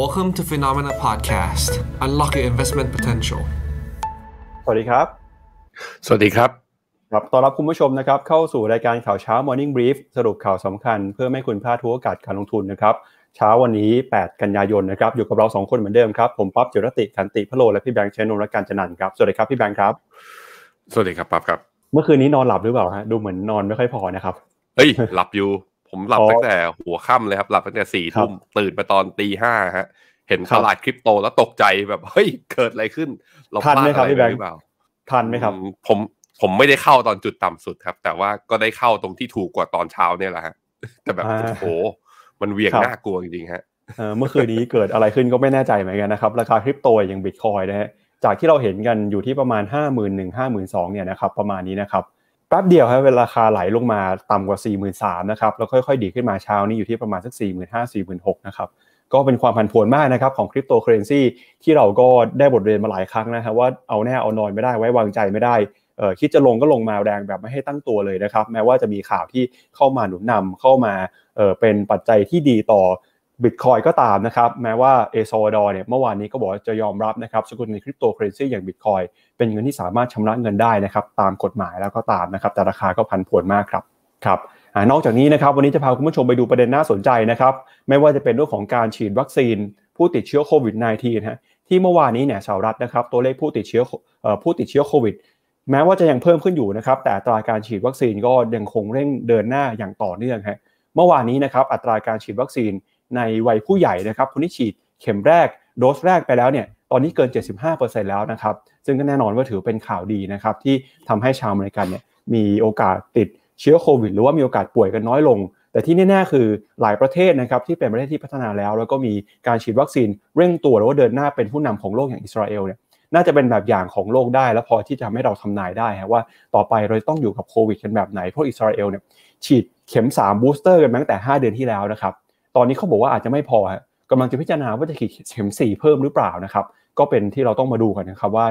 Welcome to Phenomena Podcast Unlock your investment potential สวัสดีครับ สวัสดีครับครับต้อนรับคุณผู้ชมนะครับเข้าสู่รายการข่าวเช้า Morning Brief สรุปข่าวสำคัญเพื่อไม่คุณพลาดทุกโอกาสการลงทุนนะครับ เช้าวันนี้ 8 กันยายนนะครับ อยู่กับเรา 2 คนเหมือนเดิมครับ ผมปั๊บจิรติ ขันติพโล และพี่แบงค์เชนนและการจนันครับ สวัสดีครับ พี่แบงค์ครับ สวัสดีครับ ปั๊บครับ เมื่อคืนนี้นอนหลับหรือเปล่าฮะ ดูเหมือนนอนไม่ค่อยพอนะครับ เฮ้ย หลับอยู่ผมหลับตั้งแต่หัวค่ำเลยครับหลับตั้งแต่สี่ทุ่มตื่นไปตอนตีห้าฮะเห็นตลาดคริปโตแล้วตกใจแบบเฮ้ยเกิดอะไรขึ้น เราพลาดอะไรหรือเปล่าทันไหมครับผมผมไม่ได้เข้าตอนจุดต่ำสุดครับ แต่ว่าก็ได้เข้าตรงที่ถูกกว่าตอนเช้าเนี่ยแหละฮะแต่แบบโอ้โหมันเวียงน่ากลัวจริงๆ ฮะเมื่อคืนนี้เกิดอะไรขึ้นก็ไม่แน่ใจเหมือนกันนะครับราคาคริปโตอย่างบิตคอยนะฮะจากที่เราเห็นกันอยู่ที่ประมาณหหห้ามื่่นนึงห้าหมื่นสองเนี่ยนะครับ ประมาณนี้นะครับแป๊บเดียวครับเวลาคาไหลลงมาต่ำกว่า 4 3 0 0 0นะครับแล้วค่อยๆ ดีขึ้นมาเช้านี้อยู่ที่ประมาณสัก4 5 0 0 0 4 6นะครับ ก็เป็นความผันผวนมากนะครับของคริปโตเคอเรนซีที่เราก็ได้บทเรียนมาหลายครั้งนะครับว่าเอาแน่เอานอนไม่ได้ไว้วางใจไม่ได้ คิดจะลงก็ลงมาแรงแบบไม่ให้ตั้งตัวเลยนะครับ แม้ว่าจะมีข่าวที่เข้ามาหนุนนำเข้ามาเป็นปัจจัยที่ดีต่อบิตคอยก็ตามนะครับ แม้ว่าเอซอดอร์เนี่ยเมื่อวานนี้ก็บอกจะยอมรับนะครับสกุลในคริปโตเคอเรนซีอย่างบิตคอยเป็นเงินที่สามารถชำระเงินได้นะครับ ตามกฎหมายแล้วก็ตามนะครับ แต่ราคาก็พันผวนมากครับครับอนอกจากนี้นะครับ วันนี้จะพาคุณผู้ชมไปดูประเด็นน่าสนใจนะครับ ไม่ว่าจะเป็นเรื่องของการฉีดวัคซีน ผู้ติดเชื้อโควิด -19 ฮะที่เมื่อวานนี้เนี่ยสหรัฐนะครับตัวเลขผู้ติดเชื้อผู้ติดเชื้อโควิด แม้ว่าจะยังเพิ่มขึ้นอยู่นะครับแต่อัตราการฉีดวัคซีนก็ยังคงเร่งเดินหน้าอย่างต่อเนื่องฮะเมื่อวานนี้นะครับอัตราการฉีดวัคซีนในวัยผู้ใหญ่นะครับคนที่ฉีดเข็มแรกโดสแรกไปแล้วเนี่ยตอนนี้เกิน 75%แล้วนะครับ ซึ่งก็แน่นอนว่าถือเป็นข่าวดีนะครับที่ทำให้ชาวอเมริกันเนี่ยมีโอกาสติดเชื้อโควิดหรือว่ามีโอกาสป่วยกันน้อยลง แต่ที่แน่ๆคือหลายประเทศนะครับที่เป็นประเทศที่พัฒนาแล้ว แล้วก็มีการฉีดวัคซีนเร่งตัวแล้วก็เดินหน้าเป็นผู้นำของโลกอย่างอิสราเอลเนี่ยน่าจะเป็นแบบอย่างของโลกได้ และพอที่จะทำให้เราทำนายได้ว่าต่อไปเราต้องอยู่กับโควิดกันแบบไหนเพราะอิสราเอลเนี่ยฉีดเข็ม3บูสเตอร์กันตั้งแต่ 5 เดือนที่แล้วนะครับตอนนี้เขาบอกว่าอาจจะไม่พอกำลังจะพิจารณาว่าจะขีดเข็ม4เพิ่มหรือเปล่านะครับ ก็เป็นที่เราต้องมาดูกันนะครับว่า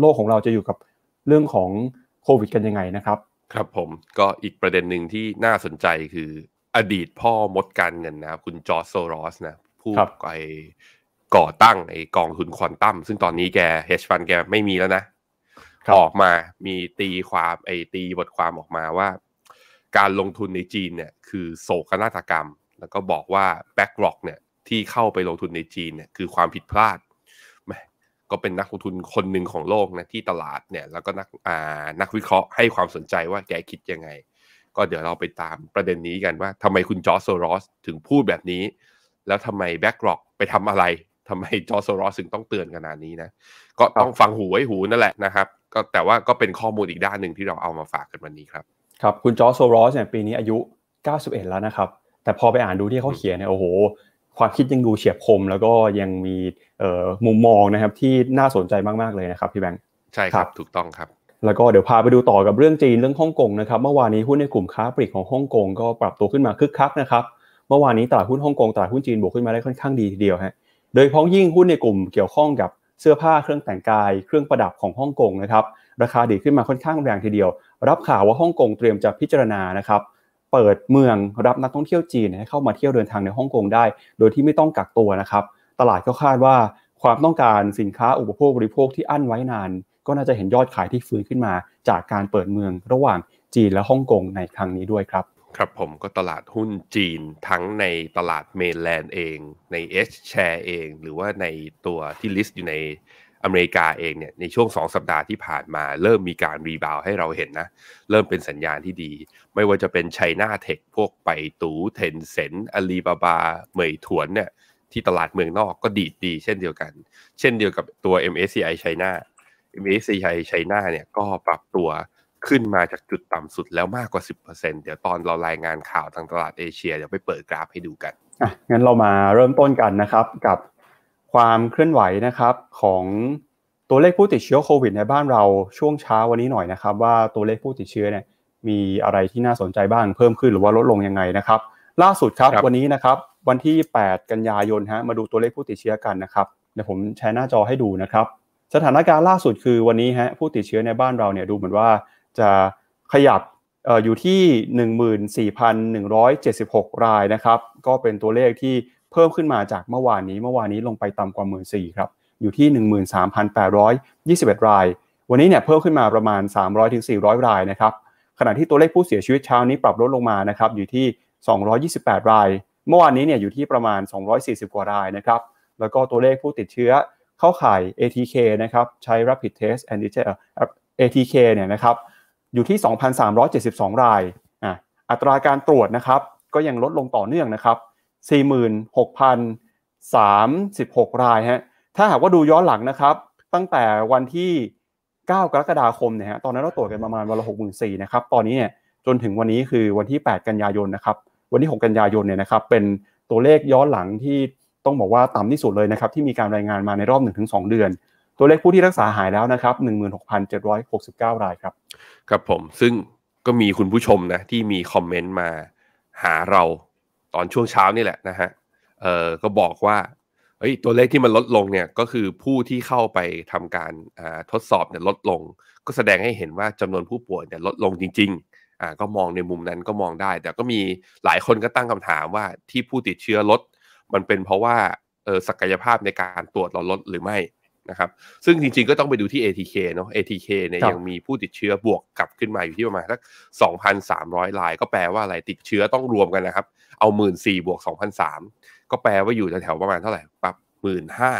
โลกของเราจะอยู่กับเรื่องของโควิดกันยังไงนะครับ ครับผมก็อีกประเด็นหนึ่งที่น่าสนใจคืออดีตพ่อมดการเงินนะครับคุณจอร์จโซรอสนะผู้ไปก่อตั้งไอกองทุนควอนตัมซึ่งตอนนี้แกเฮชฟันแกไม่มีแล้วนะออกมา มีตีความไอตี บทความออกมาว่า การลงทุนในจีนเนี่ย คือโศกนาฏกรรมแล้วก็บอกว่าแบ็กกรอกเนี่ยที่เข้าไปลงทุนในจีนเนี่ยคือความผิดพลาดก็เป็นนักลงทุนคนหนึ่งของโลกนะที่ตลาดเนี่ยแล้วก็นักอ่านักวิเคราะห์ให้ความสนใจว่าแกคิดยังไง ก็เดี๋ยวเราไปตามประเด็นนี้กันว่า ทำไมคุณจอร์โซรอสถึงพูดแบบนี้ แล้วทำไมแบ็กกรอกไปทำอะไร ทำไมจอร์โซรอสถึงต้องเตือนขนาดนี้นะก็ต้องฟังหูไว้หูนั่นแหละนะครับ ก็แต่ว่าก็เป็นข้อมูลอีกด้านหนึ่งที่เราเอามาฝากกันวันนี้ครับ ครับ คุณจอร์โซรอสเนี่ยปีนี้อายุ91แล้วนะครับแต่พอไปอ่านดูที่เขาเขียนเนี่ยโอ้โหความคิดยังดูเฉียบคม แล้วก็ยังมีมุมมองนะครับที่น่าสนใจมากๆเลยนะครับ พี่แบงค์ใช่ครับถูกต้องครับ แล้วก็เดี๋ยวพาไปดูต่อกับเรื่องจีนเรื่องฮ่องกงนะครับเมื่อวานนี้หุ้นในกลุ่มค้าปลีกของฮ่องกงก็ปรับตัวขึ้นมาคึกคักนะครับเมื่อวานนี้ตลาดหุ้นฮ่องกงตลาดหุ้นจีนบวกขึ้นมาได้ค่อนข้างดีทีเดียวฮะโดยพ้องยิ่งหุ้นในกลุ่มเกี่ยวข้องกับเสื้อผ้าเครื่องแต่งกาย เครื่องประดับของฮ่องกงนะครับราคาดีขึ้นมาค่อนข้างแรงทีเดียว รับข่าวว่าฮ่องกงเตรียมจะพิจารณานะครับเปิดเมืองรับนักท่องเที่ยวจีนให้เข้ามาเที่ยวเดินทางในฮ่องกงได้ โดยที่ไม่ต้องกักตัวนะครับตลาดก็คาดว่า ความต้องการสินค้าอุปโภคบริโภคที่อั้นไว้นาน ก็น่าจะเห็นยอดขายที่ฟื้นขึ้นมา จากการเปิดเมืองระหว่างจีนและฮ่องกงในครั้งนี้ด้วยครับ ครับผมก็ตลาดหุ้นจีนทั้งในตลาดเมนแลนด์เองในอ share เอง หรือว่าในตัวที่ลิสต์อยู่ในอเมริกาเองเนี่ยในช่วง 2 สัปดาห์ที่ผ่านมาเริ่มมีการรีบาวให้เราเห็นนะ เริ่มเป็นสัญญาณที่ดี ไม่ว่าจะเป็นไชน่าเทคพวกไปตูเทนเซนอาลีบาบาเหมยถวนเนี่ยที่ตลาดเมืองนอกก็ดีดดีเช่นเดียวกัน เช่นเดียวกับตัว MSCI ไชน่า MSCI ไชน่าเนี่ยก็ปรับตัวขึ้นมาจากจุดต่ำสุดแล้วมากกว่า 10%เดี๋ยวตอนเรารายงานข่าวทางตลาดเอเชียเดี๋ยวไปเปิดกราฟให้ดูกันอ่ะงั้นเรามาเริ่มต้นกันนะครับกับความเคลื่อนไหวนะครับของตัวเลขผู้ติดเชื้อโควิดในบ้านเราช่วงเช้าวันนี้หน่อยนะครับ ว่าตัวเลขผู้ติดเชื้อเนี่ยมีอะไรที่น่าสนใจบ้างเพิ่มขึ้นหรือว่าลดลงยังไงนะครับ ล่าสุดครับรบวันนี้นะครับวันที่ 8 กันยายนฮะมาดูตัวเลขผู้ติดเชื้อกันนะครับเดี๋ยวผมแชร์หน้าจอให้ดูนะครับสถานการณ์ล่าสุดคือวันนี้ฮะผู้ติดเชื้อในบ้านเราเนี่ยดูเหมือนว่าจะขยับออยู่ที่ 14,176 รายนะครับ ก็เป็นตัวเลขที่เพิ่มขึ้นมาจากเมื่อวานนี้ เมื่อวานนี้ลงไปต่ำกว่า1มื่นครับ อยู่ที่ 13,821 ราย วันนี้เนี่ยเพิ่มขึ้นมาประมาณ 300-400 รายนะครับ ขณะที่ตัวเลขผู้เสียชีวิตเช้านี้ปรับลดลงมานะครับ อยู่ที่ 228 ราย เมื่อวานนี้เนี่ยอยู่ที่ประมาณ 240 กว่ารายนะครับ แล้วก็ตัวเลขผู้ติดเชื้อเข้าข่าย ATK นะครับ ใช้ rapid test antigen ATK เนี่ยนะครับ อยู่ที่ 2,372 ราย อัตราการตรวจนะครับ ก็ยังลดลงต่อเนื่องนะครับ46,036 รายฮะถ้าหากว่าดูย้อนหลังนะครับ ตั้งแต่วันที่ 9 กรกฎาคมเนี่ยฮะ ตอนนั้นเราตรวจกันประมาณวันละ 64,000 นะครับ ตอนนี้เนี่ยจนถึงวันนี้คือวันที่ 8 กันยายนนะครับ วันที่ 6 กันยายนเนี่ยนะครับเป็นตัวเลขย้อนหลังที่ต้องบอกว่าต่ำที่สุดเลยนะครับที่มีการรายงานมาในรอบ 1-2 เดือน ตัวเลขผู้ที่รักษาหายแล้วนะครับ 16,769 รายครับครับผมซึ่งก็มีคุณผู้ชมนะที่มีคอมเมนต์มาหาเราตอนช่วงเช้านี่แหละนะฮะ เออก็บอกว่า เฮ้ย ตัวเลขที่มันลดลงเนี่ย ก็คือผู้ที่เข้าไปทำการทดสอบเนี่ยลดลง ก็แสดงให้เห็นว่าจำนวนผู้ป่วยเนี่ยลดลงจริงๆ อ่า ก็มองในมุมนั้นก็มองได้ แต่ก็มีหลายคนก็ตั้งคำถามว่าที่ผู้ติดเชื้อลด มันเป็นเพราะว่า เออศักยภาพในการตรวจเราลดหรือไม่นะครับซึ่งจริง ๆก็ต้องไปดูที่ ATK เนาะ ATK เนี่ยยังมีผู้ติดเชื้อบวกกลับขึ้นมาอยู่ที่ประมาณสัก2,300 ราย ก็แปลว่าอะไรติดเชื้อต้องรวมกันนะครับ เอา1 4ื่นบวก2,003ก็แปลว่าอยู่แถวๆประมาณเท่าไหร่ปั๊บหมื่นห้า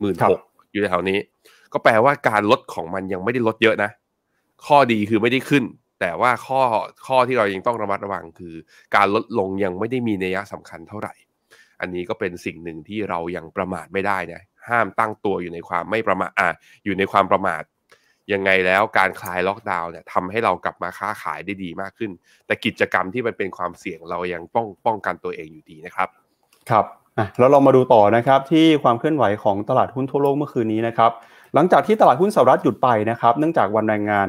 หมื่นหกอยู่แถวนี้ ก็แปลว่าการลดของมันยังไม่ได้ลดเยอะนะ ข้อดีคือไม่ได้ขึ้น แต่ว่าข้อข้อที่เรายังต้องระมัดระวัง คือการลดลงยังไม่ได้มีนัยสำคัญเท่าไหร่อันนี้ก็เป็นสิ่งหนึ่งที่เรายังประมาทไม่ได้นะห้ามตั้งตัวอยู่ในความไม่ประมาทออยู่ในความประมาท ยังไงแล้วการคลายล็อกดาวน์เนี่ยทำให้เรากลับมาค้าขายได้ดีมากขึ้น แต่กิจกรรมที่มันเป็นความเสี่ยงเรายังป้องป้องกันตัวเองอยู่ดีนะครับ ครับแล้วเรามาดูต่อนะครับที่ความเคลื่อนไหวของตลาดหุ้นทั่วโลกเมื่อคืนนี้นะครับ หลังจากที่ตลาดหุ้นสหรัฐหยุดไปนะครับเนื่องจากวันแรงงาน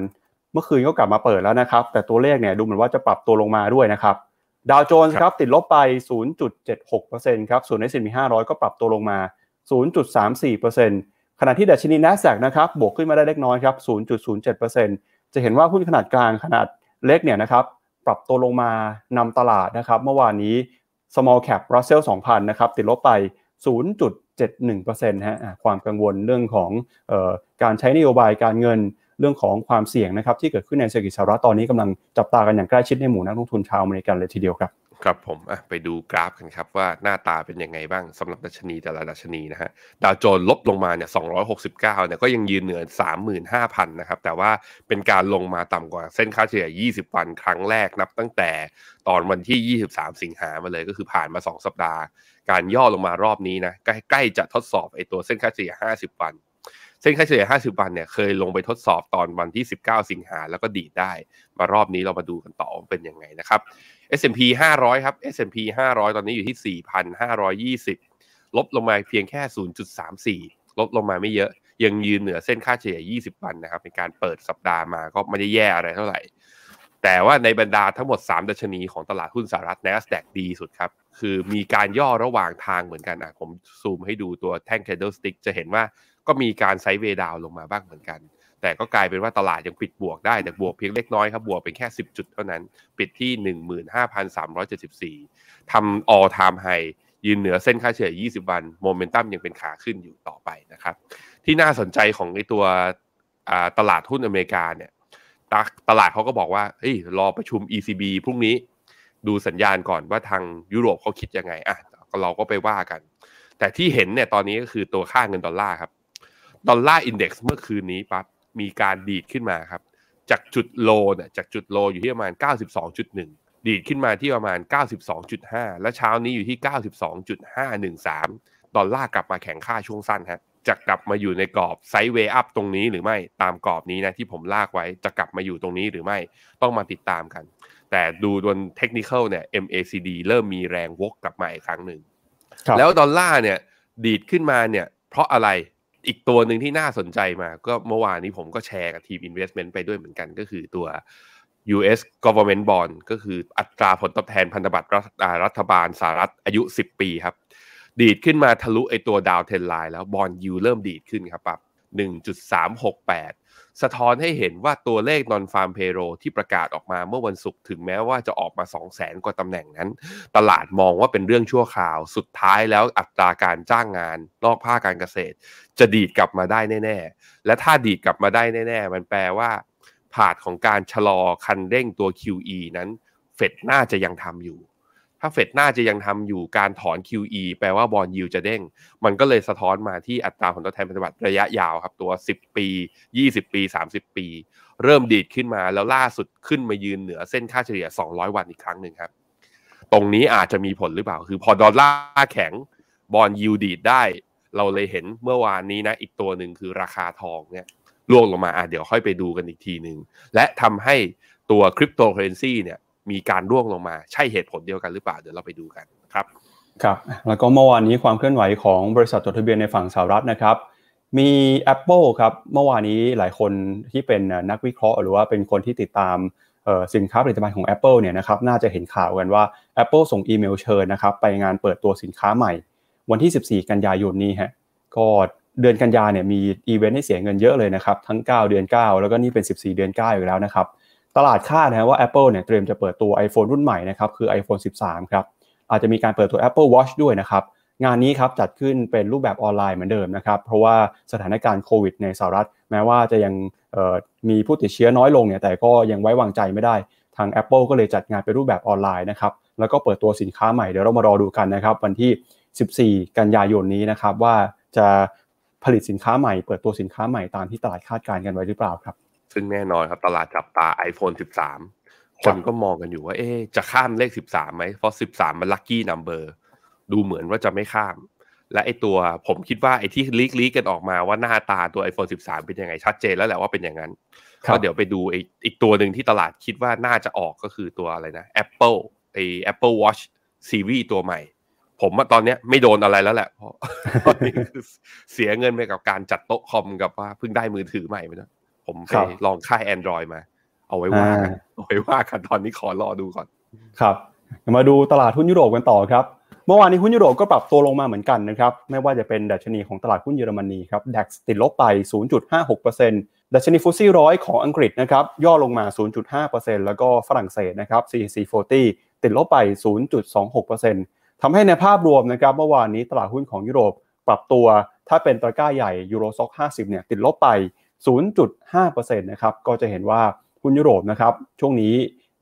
เมื่อคืนก็กลับมาเปิดแล้วนะครับ แต่ตัวเลขเนี่ยดูเหมือนว่าจะปรับตัวลงมาด้วยนะครับ ดาวโจนส์ครับติดลบไป0.76%ครับ ส่วนในสินมี500ก็ปรับตัวลงมา0.34%ขณะที่ดัชนี NASDAQ นะครับบวกขึ้นมาได้เล็กน้อยครับ0.07%จะเห็นว่าหุ้นขนาดกลาง ขนาดเล็กเนี่ยนะครับปรับตัวลงมานำตลาดนะครับเมื่อวานนี้ small cap Russell 2000นะครับติดลบไป 0.71%ฮะความกังวลเรื่องของออการใช้นโยบายการเงินเรื่องของความเสี่ยงนะครับที่เกิดขึ้นในเศรษฐกิจสหรัฐตอนนี้กำลังจับตากันอย่างใกล้ชิดในหมู่นักลงทุนชาวอเมริกันเลยทีเดียวครับครับผมอ่ะไปดูกราฟกันครับว่าหน้าตาเป็นยังไงบ้างสำหรับดัชนีแต่ละดัชนีนะฮะดาวโจนลบลงมาเนี่ย 269 เนี่ยก็ยังยืนเหนือ 35,000 นะครับ แต่ว่าเป็นการลงมาต่ำกว่าเส้นค่าเฉลี่ย 20วันครั้งแรกนับตั้งแต่ตอนวันที่ 23 สิงหามาเลยก็คือผ่านมา 2 สัปดาห์ การย่อลงมารอบนี้นะใกล้ๆจะทดสอบไอ้ตัวเส้นค่าเฉลี่ย 50วันเส้นค่าเฉลี่ย 50 วันเนี่ยเคยลงไปทดสอบตอนวันที่ 19 สิงหาแล้วก็ดีดได้มารอบนี้เรามาดูกันต่อเป็นยังไงนะครับ S&P 500 ครับ S&P 500 ตอนนี้อยู่ที่ 4,520 ลบลงมาเพียงแค่ 0.34 ลบลงมาไม่เยอะ ยังยืนเหนือเส้นค่าเฉลี่ย 20 วันนะครับเป็นการเปิดสัปดาห์มาก็ไม่ได้แย่อะไรเท่าไหร่ แต่ว่าในบรรดาทั้งหมด 3 ดัชนีของตลาดหุ้นสหรัฐ NASDAQ ดีสุดครับคือมีการย่อระหว่างทางเหมือนกันอ่ะผมซูมให้ดูตัวแท่ง candlestick จะเห็นว่าก็มีการไซด์เวดาวลงมาบ้างเหมือนกัน แต่ก็กลายเป็นว่าตลาดยังปิดบวกได้ แต่บวกเพียงเล็กน้อยครับ บวกเป็นแค่ 10 จุดเท่านั้น ปิดที่ 15,374ทา all time high ยืนเหนือเส้นค่าเฉลี่ย20 วันโมเมนตัมยังเป็นขาขึ้นอยู่ต่อไปนะครับ ที่น่าสนใจของในตัวตลาดหุ้นอเมริกาเนี่ย ตลาดเขาก็บอกว่าเฮ้ย รอประชุม ECB พรุ่งนี้ดูสัญญาณก่อนว่าทางยุโรปเขาคิดยังไง อ่ะเราก็ไปว่ากัน แต่ที่เห็นเนี่ยตอนนี้ก็คือตัวค่าเงินดอลลาร์ครับดอลลาร์อินเด็กซ์เมื่อคืนนี้ปั๊บมีการดีดขึ้นมาครับ จากจุดโลเนี่ยจากจุดโลอยู่ที่ประมาณ 92.1 ดีดขึ้นมาที่ประมาณ 92.5 และเช้านี้อยู่ที่ 92.513ดอลลาร์กลับมาแข็งค่าช่วงสั้นฮะจะกลับมาอยู่ในกรอบไซด์เวย์อัพตรงนี้หรือไม่ตามกรอบนี้นะที่ผมลากไว้ จะกลับมาอยู่ตรงนี้หรือไม่ต้องมาติดตามกัน แต่ดูบนเทคนิคเนี่ย MACD เริ่มมีแรงวกกลับมาอีกครั้งหนึ่งแล้วดอลลาร์เนี่ยดีดขึ้นมาเนี่ย เพราะอะไรอีกตัวหนึ่งที่น่าสนใจมาก็เมื่อวานนี้ผมก็แชร์กับทีม Investment ไปด้วยเหมือนกัน ก็คือตัว U.S. government bond ก็คืออัตราผลตอบแทนพันธบัตรรัฐบาลสหรัฐอายุ 10 ปีครับ ดีดขึ้นมาทะลุไอตัวดาวเทนไลน์แล้วบอลยูเริ่มดีดขึ้นครับปับ 1.368สะท้อนให้เห็นว่าตัวเลขนอนฟาร์มเพโรที่ประกาศออกมาเมื่อวันศุกร์ถึงแม้ว่าจะออกมา 2 0 0แสนกว่าตำแหน่งนั้น ตลาดมองว่าเป็นเรื่องชั่วคราว สุดท้ายแล้วอัตราการจ้างงาน นอกภาคการเกษตร จะดีดกลับมาได้แน่ๆและถ้าดีดกลับมาได้แน่ๆมันแปลว่าผาดของการชะลอคันเร่งตัว QE นั้นเฟดน่าจะยังทำอยู่าเฟดน่าจะยังทำอยู่การถอน QE แปลว่าบอลยิวจะเด้ง มันก็เลยสะท้อนมาที่อัตราผลตอบแทนพันธบัตรระยะยาวครับตัว 10 ปี 20 ปี 30 ปี เริ่มดีดขึ้นมาแล้วล่าสุดขึ้นมายืนเหนือเส้นค่าเฉลี่ย 200 วันอีกครั้งหนึ่งครับ ตรงนี้อาจจะมีผลหรือเปล่า คือพอดอลลาร์แข็งบอลยิวดีดได้ เราเลยเห็นเมื่อวานนี้นะอีกตัวหนึ่งคือราคาทองเนี่ยล่วงลงมาอ่ะเดี๋ยวค่อยไปดูกันอีกทีหนึ่งและทำให้ตัวคริปโตเคอเรนซีเนี่ยมีการร่วงลงมาใช่เหตุผลเดียวกันหรือเปล่า เดี๋ยวเราไปดูกันครับครับแล้วก็เมื่อวานนี้ความเคลื่อนไหวของบริษัทจดทะเบียนในฝั่งสหรัฐนะครับ มี Apple ครับ เมื่อวานนี้หลายคนที่เป็นนักวิเคราะห์ หรือว่าเป็นคนที่ติดตามสินค้าผลิตภัณฑ์ของ Apple เนี่ยนะครับน่าจะเห็นข่าวกันว่า Apple ส่งอีเมลเชิญนะครับไปงานเปิดตัวสินค้าใหม่ วันที่ 14 กันยายนนี้ฮะก็เดือนกันยาเนี่ยมีอีเวนต์ให้เสียเงินเยอะเลยนะครับทั้ง 9 เดือน 9 แล้วก็นี่เป็น 14 เดือน9อยู่แล้วนะครับตลาดคาดนะว่า Apple เนี่ยเตรียมจะเปิดตัว iPhone รุ่นใหม่นะครับคือ iPhone 13 ครับอาจจะมีการเปิดตัว Apple Watch ด้วยนะครับงานนี้ครับจัดขึ้นเป็นรูปแบบออนไลน์เหมือนเดิมนะครับเพราะว่าสถานการณ์โควิดในสหรัฐ แม้ว่าจะยังมีผู้ติดเชื้อน้อยลงเนี่ยแต่ก็ยังไว้วางใจไม่ได้ ทาง Apple ก็เลยจัดงานเป็นรูปแบบออนไลน์นะครับแล้วก็เปิดตัวสินค้าใหม่เดี๋ยวเรามารอดูกันนะครับวันที่ 14 กันยายนนี้นะครับว่าจะผลิตสินค้าใหม่ เปิดตัวสินค้าใหม่ตามที่ตลาดคาดการณ์กันไว้หรือเปล่าครับซึ่งแน่นอนครับตลาดจับตา iPhone 13 คนก็มองกันอยู่ว่า เอ๊จะข้ามเลข 13 ไหมเพราะ 13 มันลัคกี้ นัมเบอร์ ดูเหมือนว่าจะไม่ข้าม และไอตัวผมคิดว่าไอที่ลีกลีกกันออกมาว่าหน้าตาตัว iPhone 13 เป็นยังไง ชัดเจนแล้วแหละว่าเป็นอย่างนั้น ก็เดี๋ยวไปดูไอีกตัวหนึ่งที่ตลาดคิดว่าน่าจะออกก็คือตัวอะไรนะ Apple ไอ Apple Watch Series ตัวใหม่ ผมตอนนี้ไม่โดนอะไรแล้วแหละเพราะเสียเงินไปกับการจัดโต๊ะคอมกับว่าเพิ่งได้มือถือใหม่ไปแล้วผมไปลองค่าย Android มา เอาไว้ว่าเอาไว้ว่ากันตอนนี้ขอรอดูก่อน ครับมาดูตลาดหุ้นยุโรปกันต่อครับ เมื่อวานนี้หุ้นยุโรปก็ปรับตัวลงมาเหมือนกันนะครับ ไม่ว่าจะเป็นดัชนีของตลาดหุ้นเยอรมนีครับดัคติดลบไป 0.56%ดัชนีฟุตซี่ร้อยของอังกฤษนะครับย่อลงมา 0.5%แล้วก็ฝรั่งเศสนะครับ CAC 40 ติดลบไป 0.26%ทำให้ในภาพรวมนะครับเมื่อวานนี้ตลาดหุ้นของยุโรปปรับตัวถ้าเป็นตะก้าใหญ่ยูโรซ็อก50 เนี่ยติดลบไป0.5%นะครับก็จะเห็นว่าหุ้นยุโรปนะครับช่วงนี้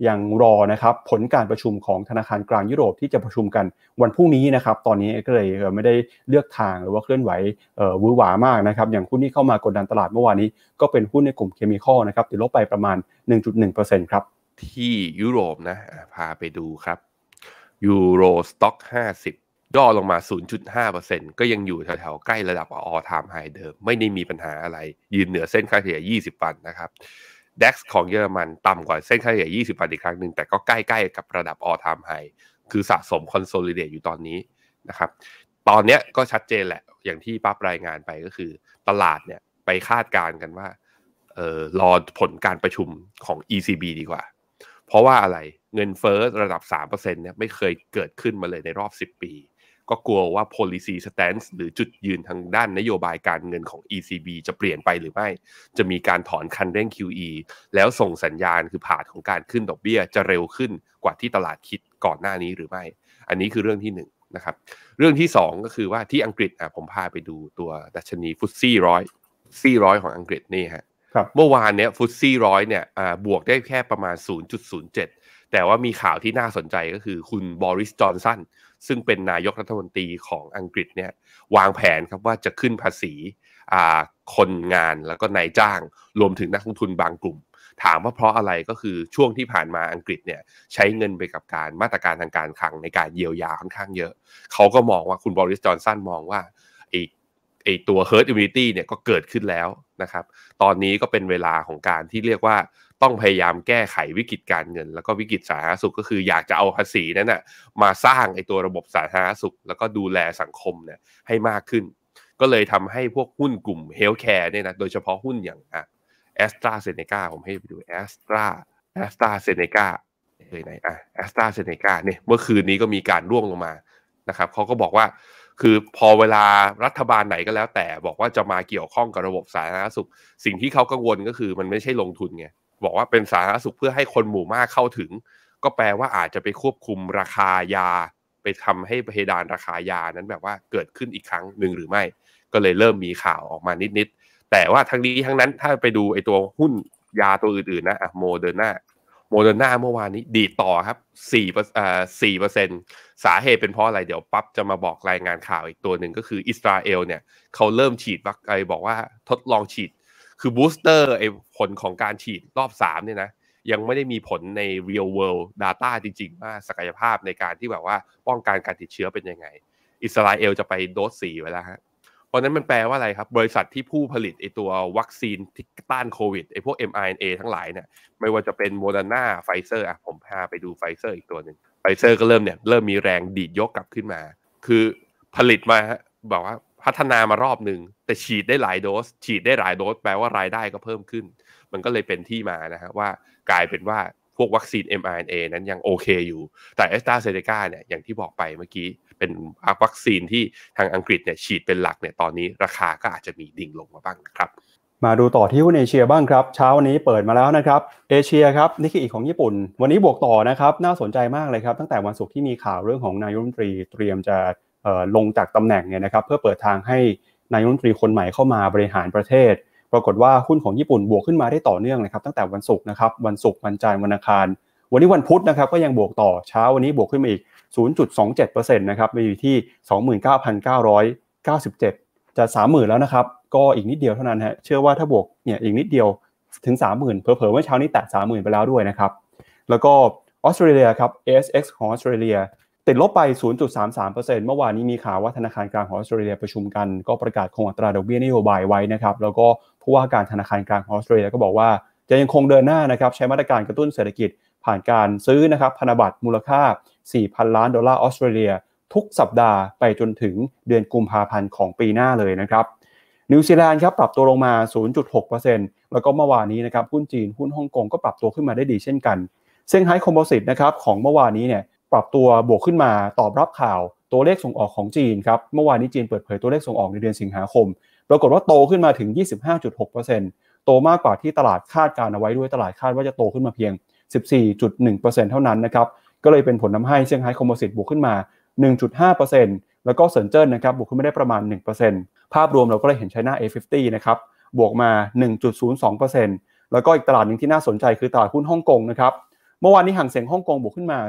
ยังรอนะครับผลการประชุมของธนาคารกลางยุโรปที่จะประชุมกันวันพรุ่งนี้นะครับตอนนี้ก็เลยไม่ได้เลือกทางหรือว่าเคลื่อนไหววุ่นวามากนะครับอย่างหุ้นที่เข้ามากดดันตลาดเมื่อวานนี้ ก็เป็นหุ้นในกลุ่มเคมีคอลนะครับติดลบไปประมาณ 1.1%ครับที่ยุโรปนะพาไปดูครับยูโรสต็อก50ย่อลงมา 0.5%ก็ยังอยู่แถวๆใกล้ระดับออทามไฮเดิม ไม่ได้มีปัญหาอะไร ยืนเหนือเส้นค่าเฉลี่ย20วันนะครับ DAX ของเยอรมันต่ำกว่าเส้นค่าเฉลี่ย20วันอีกครั้งหนึ่งแต่ก็ใกล้ๆกับระดับออทามไฮ คือสะสมคอนโซลิเดตอยู่ตอนนี้นะครับ ตอนนี้ก็ชัดเจนแหละ อย่างที่ปั๊บรายงานไปก็คือ ตลาดเนี่ยไปคาดการณ์กันว่า เออรอผลการประชุมของ ECB ดีกว่า เพราะว่าอะไรเงินเฟอ้อระดับ3%เนี่ยไม่เคยเกิดขึ้นมาเลยในรอบ 10 ปีก็กลัวว่า policy stance หรือจุดยืนทางด้านนโยบายการเงินของ ECB จะเปลี่ยนไปหรือไม่ จะมีการถอนคันเร่ง QE แล้วส่งสัญญาณคือผาดของการขึ้นดอกเบี้ยจะเร็วขึ้นกว่าที่ตลาดคิดก่อนหน้านี้หรือไม่ อันนี้คือเรื่องที่1นนะครับ เรื่องที่ 2 ก็คือว่าที่อังกฤษอ่ะผมพาไปดูตัวดัชนีฟุตซี่ร้อยซี่ร้อยของอังกฤษนี่ฮะเมื่อวานเนี้ยฟุตซี่ร้อยเนี่ยบวกได้แค่ประมาณ0.07 แต่ว่ามีข่าวที่น่าสนใจก็คือคุณบริสจอนสันซึ่งเป็นนายกรัฐมนตรีของอังกฤษเนี่ยวางแผนครับว่าจะขึ้นภาษีคนงานแล้วก็นายจ้างรวมถึงนักลงทุนบางกลุ่ม ถามว่าเพราะอะไรก็คือช่วงที่ผ่านมาอังกฤษเนี่ยใช้เงินไปกับการมาตรการทางการคลังในการเยียวยาค่อนข้างเยอะเขาก็มองว่าคุณบริสจอนสันมองว่าไอ้ไอ้ตัว herd immunity เนี่ยก็เกิดขึ้นแล้วนะครับ ตอนนี้ก็เป็นเวลาของการที่เรียกว่าต้องพยายามแก้ไขวิกฤตการเงิน แล้วก็วิกฤตสาธารณสุขก็คืออยากจะเอาภาษีนั้นนะ่ะมาสร้างไอ้ตัวระบบสาธารณสุข แล้วก็ดูแลสังคมเนี่ยให้มากขึ้น ก็เลยทำให้พวกหุ้นกลุ่มเฮลท์แคร์เนี่ยนะโดยเฉพาะหุ้นอย่างอ่ะแอสตราเซเนกาผมให้ไปดูแอสตราแอสตราเซเนกาเลยไหนอ่ะแอสตราเซเนกาเนี่ยเมื่อคืนนี้ก็มีการร่วงลงมานะครับเขาก็บอกว่าคือพอเวลารัฐบาลไหนก็แล้วแต่บอกว่าจะมาเกี่ยวข้องกับระบบสาธารณสุข สิ่งที่เขากังวลก็คือมันไม่ใช่ลงทุนไงบอกว่าเป็นสาธารณสุขเพื่อให้คนหมู่มากเข้าถึง ก็แปลว่าอาจจะไปควบคุมราคายา ไปทำให้เพดานราคายานั้นแบบว่าเกิดขึ้นอีกครั้งหนึ่งหรือไม่ ก็เลยเริ่มมีข่าวออกมานิดๆ แต่ว่าทั้งนี้ทั้งนั้น ถ้าไปดูไอ้ตัวหุ้นยาตัวอื่นๆ นะอะโมเดอร์นาโมเดอร์นาเมื่อวานนี้ดีต่อครับสี่เปอร์สี่เปอร์เซ็นสาเหตุเป็นเพราะอะไร เดี๋ยวปั๊บจะมาบอกรายงานข่าวอีกตัวหนึ่งก็คืออิสราเอลเนี่ยเขาเริ่มฉีดวัคซีนบอกว่าทดลองฉีดคือบูสเตอร์ไอ้ผลของการฉีดรอบ3เนี่ยนะยังไม่ได้มีผลใน real world data จริงๆ ว่าศักยภาพในการที่แบบว่าป้องกันการติดเชื้อเป็นยังไงอิสราเอลจะไปโดสสี่ไว้แล้วฮะเพราะนั้นมันแปลว่าอะไรครับ บริษัทที่ผู้ผลิตไอตัววัคซีนที่ต้านโควิดไอพวก mRNA ทั้งหลายเนี่ยไม่ว่าจะเป็นโมเดอร์นาไฟเซอร์อ่ะผมพาไปดูไฟเซอร์ อีกตัวหนึ่งไฟเซอร์ก็เริ่มเนี่ย เริ่มมีแรงดีดยกกลับขึ้นมา คือผลิตมาบอกว่าพัฒนามารอบหนึ่งแต่ฉีดได้หลายโดสฉีดได้หลายโดสแปลว่ารายได้ก็เพิ่มขึ้น มันก็เลยเป็นที่มานะฮะว่ากลายเป็นว่าพวกวัคซีน mRNA นั้นยังโอเคอยู่ แต่แอสตราเซเนกาเนี่ยอย่างที่บอกไปเมื่อกี้เป็นวัคซีนที่ทางอังกฤษเนี่ยฉีดเป็นหลักเนี่ยตอนนี้ราคาก็อาจจะมีดิ่งลงมาบ้างนะครับ มาดูต่อที่หุ้นเอเชียบ้างครับ เช้านี้เปิดมาแล้วนะครับเอเชียครับนี่คืออีกของญี่ปุ่นวันนี้บวกต่อนะครับน่าสนใจมากเลยครับตั้งแต่วันศุกร์ที่มีข่าวเรื่องของนายรัฐมนตรีเตรียมจะลงจากตำแหน่งเนี่ยนะครับเพื่อเปิดทางให้นายรัฐมนตรีคนใหม่เข้ามาบริหารประเทศ ปรากฏว่าหุ้นของญี่ปุ่นบวกขึ้นมาได้ต่อเนื่องนะครับตั้งแต่วันศุกร์นะครับวันศุกร์วันจันทร์วันอังคาร วันนี้วันพุธนะครับก็ยังบวกต่อเช้าวันนี้บวกขึ้นมาอีก 0.27%นะครับไปอยู่ที่ 29,997 จะ30,000 แล้วนะครับ ก็อีกนิดเดียวเท่านั้นฮะเชื่อว่าถ้าบวกเนี่ยอีกนิดเดียวถึง30,000เผลอๆวม่าเช้านี้แตะ30,000ไปแล้วด้วยนะครับแล้วก็ออสเตรเลียครับ ASX ของออสเตรเลียติดลบไป 0.33%เมื่อวานนี้มีข่าวว่า ธนาคารกลางของออสเตรเลียประชุมกันก็ประกาศคงอัตราดอกเบี้ยนโยบายไว้นะครับ แล้วก็ผู้ว่าการธนาคารกลางของออสเตรเลียก็บอกว่าจะยังคงเดินหน้านะครับใช้มาตรการกระตุ้นเศรษฐกิจผ่านการซื้อนะครับพันธบัตรมูลค่า 4,000 ล้านดอลลาร์ออสเตรเลีย ทุกสัปดาห์ไปจนถึงเดือนกุมภาพันธ์ของปีหน้าเลยนะครับ นิวซีแลนด์ครับปรับตัวลงมา 0.6%แล้วก็เมื่อวานนี้นะครับหุ้นจีนหุ้นฮ่องกงก็ปรับตัวขึ้นมาได้ดีเช่นกัน เซี่ยงไฮ้คอมโพสิตนะครับของเมื่อวานนี้เนี่ยปรับตัวบวกขึ้นมาตอบรับข่าวตัวเลขส่งออกของจีนครับเมื่อวานนี้จีนเปิดเผยตัวเลขส่งออกในเดือนสิงหาคมปรากฏว่าโตขึ้นมาถึง 25.6%โตมากกว่าที่ตลาดคาดการเอาไว้ด้วยตลาดคาดว่าจะโตขึ้นมาเพียง 14.1%เท่านั้นนะครับก็เลยเป็นผลทาให้เซี่ยงไฮ้คอมโพสิตบวกขึ้นมา 1.5%แล้วก็เซินเจิ้นนะครับบวกขึ้นมาได้ประมาณ 1%ภาพรวมเราก็เลยเห็นไชน่า A50 นะครับบวกมา 1.02%แล้วก็อีกตลาดหนึ่งที่น่าสนใจคือตลาดหุ้นฮ่องกงนะครับเมื่อวานนี้ห่างเสียงฮ่องกงบวกขึ้นมา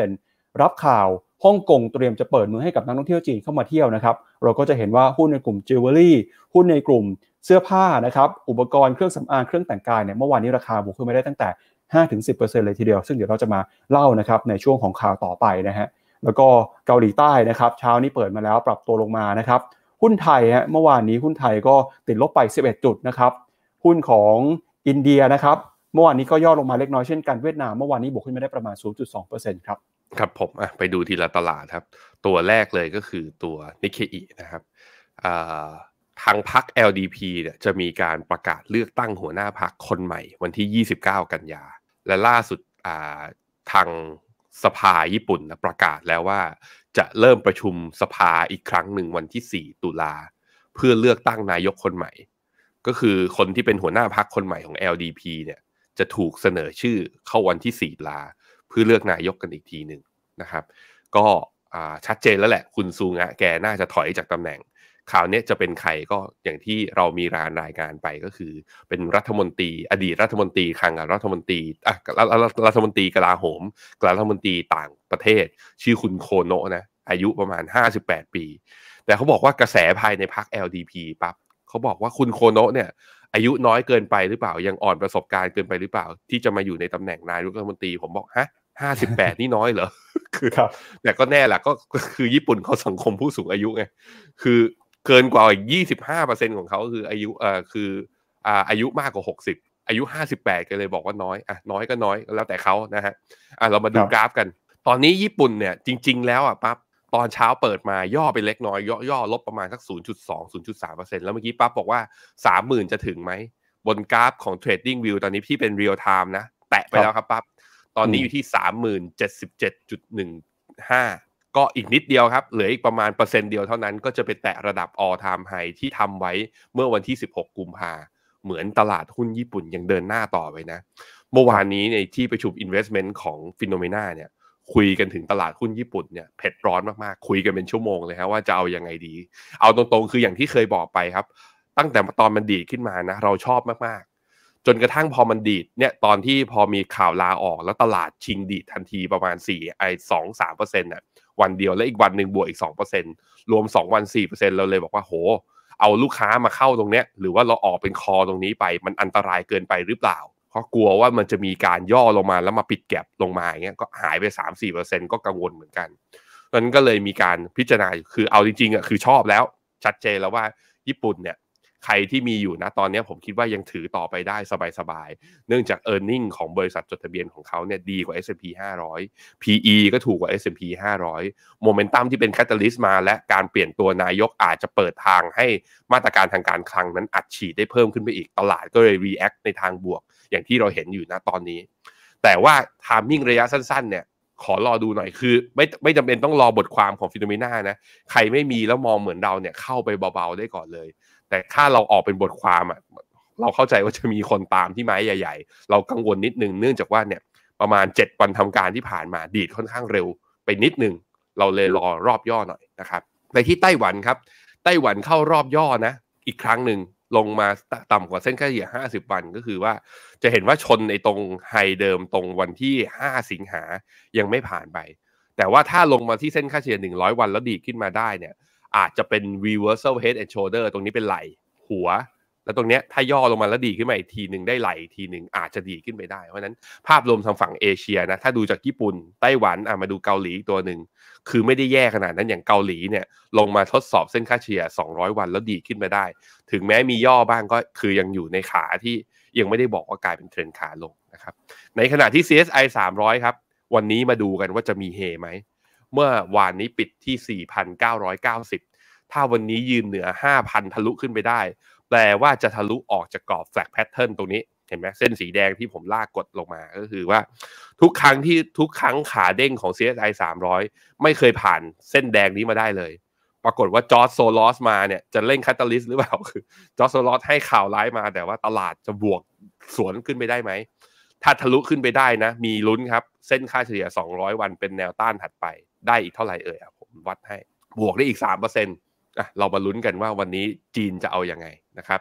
0.73%รับข่าวฮ่องกงเตรียมจะเปิดมือให้กับนักท่องเที่ยวจีนเข้ามาเที่ยวนะครับ เราก็จะเห็นว่าหุ้นในกลุ่มจิวเวลรี่หุ้นในกลุ่มเสื้อผ้านะครับ อุปกรณ์เครื่องสำอางเครื่องแต่งกายเนี่ยเมื่อวานนี้ราคาบวกขึ้นมาได้ตั้งแต่ 5-10%เลยทีเดียวซึ่งเดี๋ยวเราจะมาเล่านะครับในช่วงของข่าวต่อไปนะฮะแล้วก็เกาหลีใต้นะครับ เช้านี้เปิดมาแล้วปรับตัวลงมานะครับ หุ้นไทยฮะเมื่อวานนี้หุ้นไทยก็ติดลบไป 11 จุดนะครับหุ้นของอินเดียนะครับเมื่อวานนี้ก็ย่อลงมาเล็กน้อย เช่นกันเวียดนาม เมื่อวานนี้บวกขึ้นมาได้ประมาณ 0.2%ครับ ครับผมไปดูทีละตลาดครับ ตัวแรกเลยก็คือตัวนิเคอีนะครับทางพรรค LDP เนี่ยจะมีการประกาศเลือกตั้งหัวหน้าพรรคคนใหม่วันที่ 29 กันยา และล่าสุดทางสภาญี่ปุ่นนะประกาศแล้วว่า จะเริ่มประชุมสภาอีกครั้งหนึ่งวันที่ 4 ตุลาเพื่อเลือกตั้งนายกคนใหม่ก็คือคนที่เป็นหัวหน้าพรรคคนใหม่ของ LDP เนี่ยจะถูกเสนอชื่อเข้าวันที่4ลาเพื่อเลือกนายกกันอีกทีหนึ่งนะครับก็ชัดเจนแล้วแหละคุณซูงะแกน่าจะถอยจากตำแหน่งข่าวนี้จะเป็นใครก็อย่างที่เรามีรารายงานไปก็คือ เป็นรัฐมนตรี อดีตรัฐมนตรีคลังรัฐมนตรีอ่ะรัฐมนตรีกลาโหม กรัฐมนตรีต่างประเทศ ชื่อคุณโคโนะนะอายุประมาณ 58 ปี แต่เขาบอกว่ากระแสภายในพรรค LDP ปับ๊บเขาบอกว่าคุณโคโนะเนี่ยอายุน้อยเกินไปหรือเปล่ายังอ่อนประสบการณ์เกินไปหรือเปล่าที่จะมาอยู่ในตำแหน่งนายรัฐมนตรีผมบอกฮะห้าสิบแปดนี่น้อยเหรอคือครับแต่ก็แน่แหละก็คือญี่ปุ่นเขาสังคมผู้สูงอายุไงคือเกินกว่ายี่สิบห้าเปอร์เซ็นของเขาคืออายุเอ่อคืออ่าอายุมากกว่าหกสิบอายุห้าสิบแปดก็เลยบอกว่าน้อยอ่ะน้อยก็น้อยแล้วแต่เขานะฮะอ่ะเรามาดูกราฟกัน ตอนนี้ญี่ปุ่นเนี่ยจริง ๆ แล้วอ่ะปั๊บตอนเช้าเปิดมา ย่อไปเล็กน้อย ย่อย่อลบประมาณสัก 0.2 0.3%แล้วเมื่อกี้ปั๊บบอกว่า 30,000 จะถึงไหมบนกราฟของ Trading View ตอนนี้พี่เป็น Real Time นะแตะไปแล้วครับปั๊บตอนนี้อยู่ที่ 30,077.15 ก็อีกนิดเดียวครับเหลืออีกประมาณเปอร์เซ็นต์เดียวเท่านั้น ก็จะไปแตะระดับ All Time High ที่ทำไว้เมื่อวันที่ 16 กุมภาเหมือนตลาดหุ้นญี่ปุ่นยังเดินหน้าต่อไปนะเมื่อวานนี้ในที่ประชุม Investment ของฟิโนเมนาเนี่ยคุยกันถึงตลาดหุ้นญี่ปุ่นเนี่ยเผ็ดร้อนมากๆ คุยกันเป็นชั่วโมงเลยครับว่าจะเอาอยัางไงดี เอาตรงๆ คืออย่างที่เคยบอกไปครับ ตั้งแต่ตอนมันดีดขึ้นมานะเราชอบมากๆ จนกระทั่งพอมันดีดเนี่ยตอนที่พอมีข่าวลาออกแล้วตลาดชิงดีดทันทีประมาณ4ไอ้สองสามเปอร์เซ็นต์น่ะวันเดียวแล้วอีกวันหนึ่งบวกอีกสองเปอร์เซ็นต์รวมสองวันสี่เปอร์เซ็นต์เราเลยบอกว่าโห เอาลูกค้ามาเข้าตรงเนี้ยหรือว่าเราออกเป็นคอตรงนี้ไป มันอันตรายเกินไปหรือเปล่าราะกลัวว่ามันจะมีการย่อลงมาแล้วมาปิดแก็บลงมาอย่างเงี้ยก็หายไปสสามี่เเปอร์ซ็นก็กังวลเหมือนกันนั้นก็เลยมีการพิจารณาคือเอาจริงๆอ่ะคือชอบแล้วชัดเจนแล้วว่า ญี่ปุ่นเนี่ยใครที่มีอยู่นะตอนนี้ผมคิดว่ายังถือต่อไปได้สบายๆ เนื่องจาก e a r n i n g ของบริษัทจดทะเบียนของเขาเนี่ยดีกว่า S&P 500 PE ก็ถูกกว่า S&P 500โมเมนตัมที่เป็นแคตตาลิสต์มาและการเปลี่ยนตัวนายกอาจจะเปิดทางให้มาตรการทางการคลังนั้นอัดฉีดได้เพิ่มขึ้นไปอีกตลาด ก็เลย react ในทางบวก อย่างที่เราเห็นอยู่นะตอนนี้ แต่ว่าทามมิ่งระยะสั้นๆเนี่ยขอรอดูหน่อยคือไม่ไม่จำเป็นต้องรอบทความของฟิโนเมนานะใครไม่มีแล้วมองเหมือนเราเนี่ยเข้าไปเบาๆได้ก่อนเลยแต่ถ้าเราออกเป็นบทความอ่ะ เราเข้าใจว่าจะมีคนตามที่ไม้ใหญ่ ๆ เรากังวลนิดนึง เนื่องจากว่าเนี่ยประมาณ 7 วันทำการที่ผ่านมาดีดค่อนข้างเร็ว ไปนิดนึง เราเลยรอรอบย่อหน่อยนะครับ ในที่ไต้หวันครับ ไต้หวันเข้ารอบย่อนะ อีกครั้งหนึ่งลงมาต่ำกว่าเส้นค่าเฉลี่ย50 วันก็คือว่า จะเห็นว่าชนในตรงไฮเดิมตรงวันที่ 5 สิงหายังไม่ผ่านไป แต่ว่าถ้าลงมาที่เส้นค่าเฉลี่ย100 วันแล้วดีขึ้นมาได้เนี่ยอาจจะเป็น reversal head and shoulder ตรงนี้เป็นไหล่หัว แล้วตรงเนี้ยถ้าย่อลงมาแล้วดีขึ้นมาอีกทีหนึ่งได้ไหลทีหนึ่งอาจจะดีขึ้นไปได้เพราะนั้นภาพรวมทางฝั่งเอเชียนะถ้าดูจากญี่ปุ่นไต้หวันอ่ะมาดูเกาหลีตัวหนึ่ง คือไม่ได้แย่ขนาดนั้นอย่างเกาหลีเนี่ยลงมาทดสอบเส้นค่าเฉลี่ย200 วันแล้วดีขึ้นมาได้ ถึงแม้มีย่อบ้างก็คือยังอยู่ในขาที่ยังไม่ได้บอกว่ากลายเป็นเทรนขาลงนะครับในขณะที่ CSI 300ครับวันนี้มาดูกันว่าจะมีเฮไหมเมื่อวานนี้ปิดที่ 4,990 ถ้าวันนี้ยืนเหนือ 5,000 ทะลุขึ้นไปได้ แปลว่าจะทะลุออกจากกรอบแฟลกแพทเทิร์นตรงนี้ เห็นไหม เส้นสีแดงที่ผมลากกดลงมาก็คือว่าทุกครั้งที่ทุกครั้งขาเด้งของ CSI 300 ไม่เคยผ่านเส้นแดงนี้มาได้เลย ปรากฏว่าจอร์ดโซลอสมาเนี่ย จะเล่นคาตาลิสหรือเปล่าคือจอร์ดโซลอสให้ข่าวร้ายมา แต่ว่าตลาดจะบวกสวนขึ้นไปได้ไหม ถ้าทะลุขึ้นไปได้นะ มีลุ้นครับ เส้นค่าเฉลี่ย200 วันเป็นแนวต้านถัดไปได้อีกเท่าไหร่เอ่ยผมวัดให้บวกได้อีก3%อ่ะเรามาลุ้นกันว่าวันนี้จีนจะเอาอยัางไงนะครับ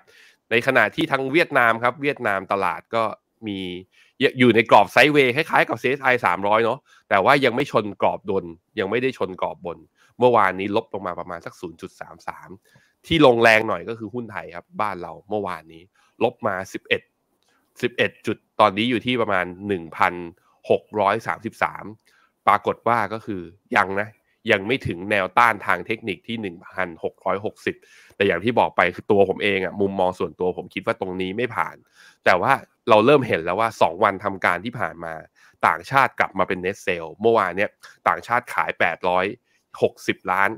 ในขณะที่ทางเวียดนามครับ เวียดนามตลาดก็มี อยู่ในกรอบไซด์เวย์คล้ายๆกับ CSI 300เนาะแต่ว่ายังไม่ชนกรอบดนยังไม่ได้ชนกรอบบน เมื่อวานนี้ลบลงมาประมาณสัก 0.33 ที่ลงแรงหน่อยก็คือหุ้นไทยครับ บ้านเราเมื่อวานนี้ลบมา 11 11 จุดตอนนี้อยู่ที่ประมาณ 1,633ปรากฏว่าก็คือยังนะ ยังไม่ถึงแนวต้านทางเทคนิคที่ 1,660 แต่อย่างที่บอกไปคือตัวผมเองอะมุมมองส่วนตัวผมคิดว่าตรงนี้ไม่ผ่าน แต่ว่าเราเริ่มเห็นแล้วว่า 2 วันทำการที่ผ่านมา ต่างชาติกลับมาเป็นเน็ตเซลเมื่อวานเนี้ยต่างชาติขาย 860 ล้าน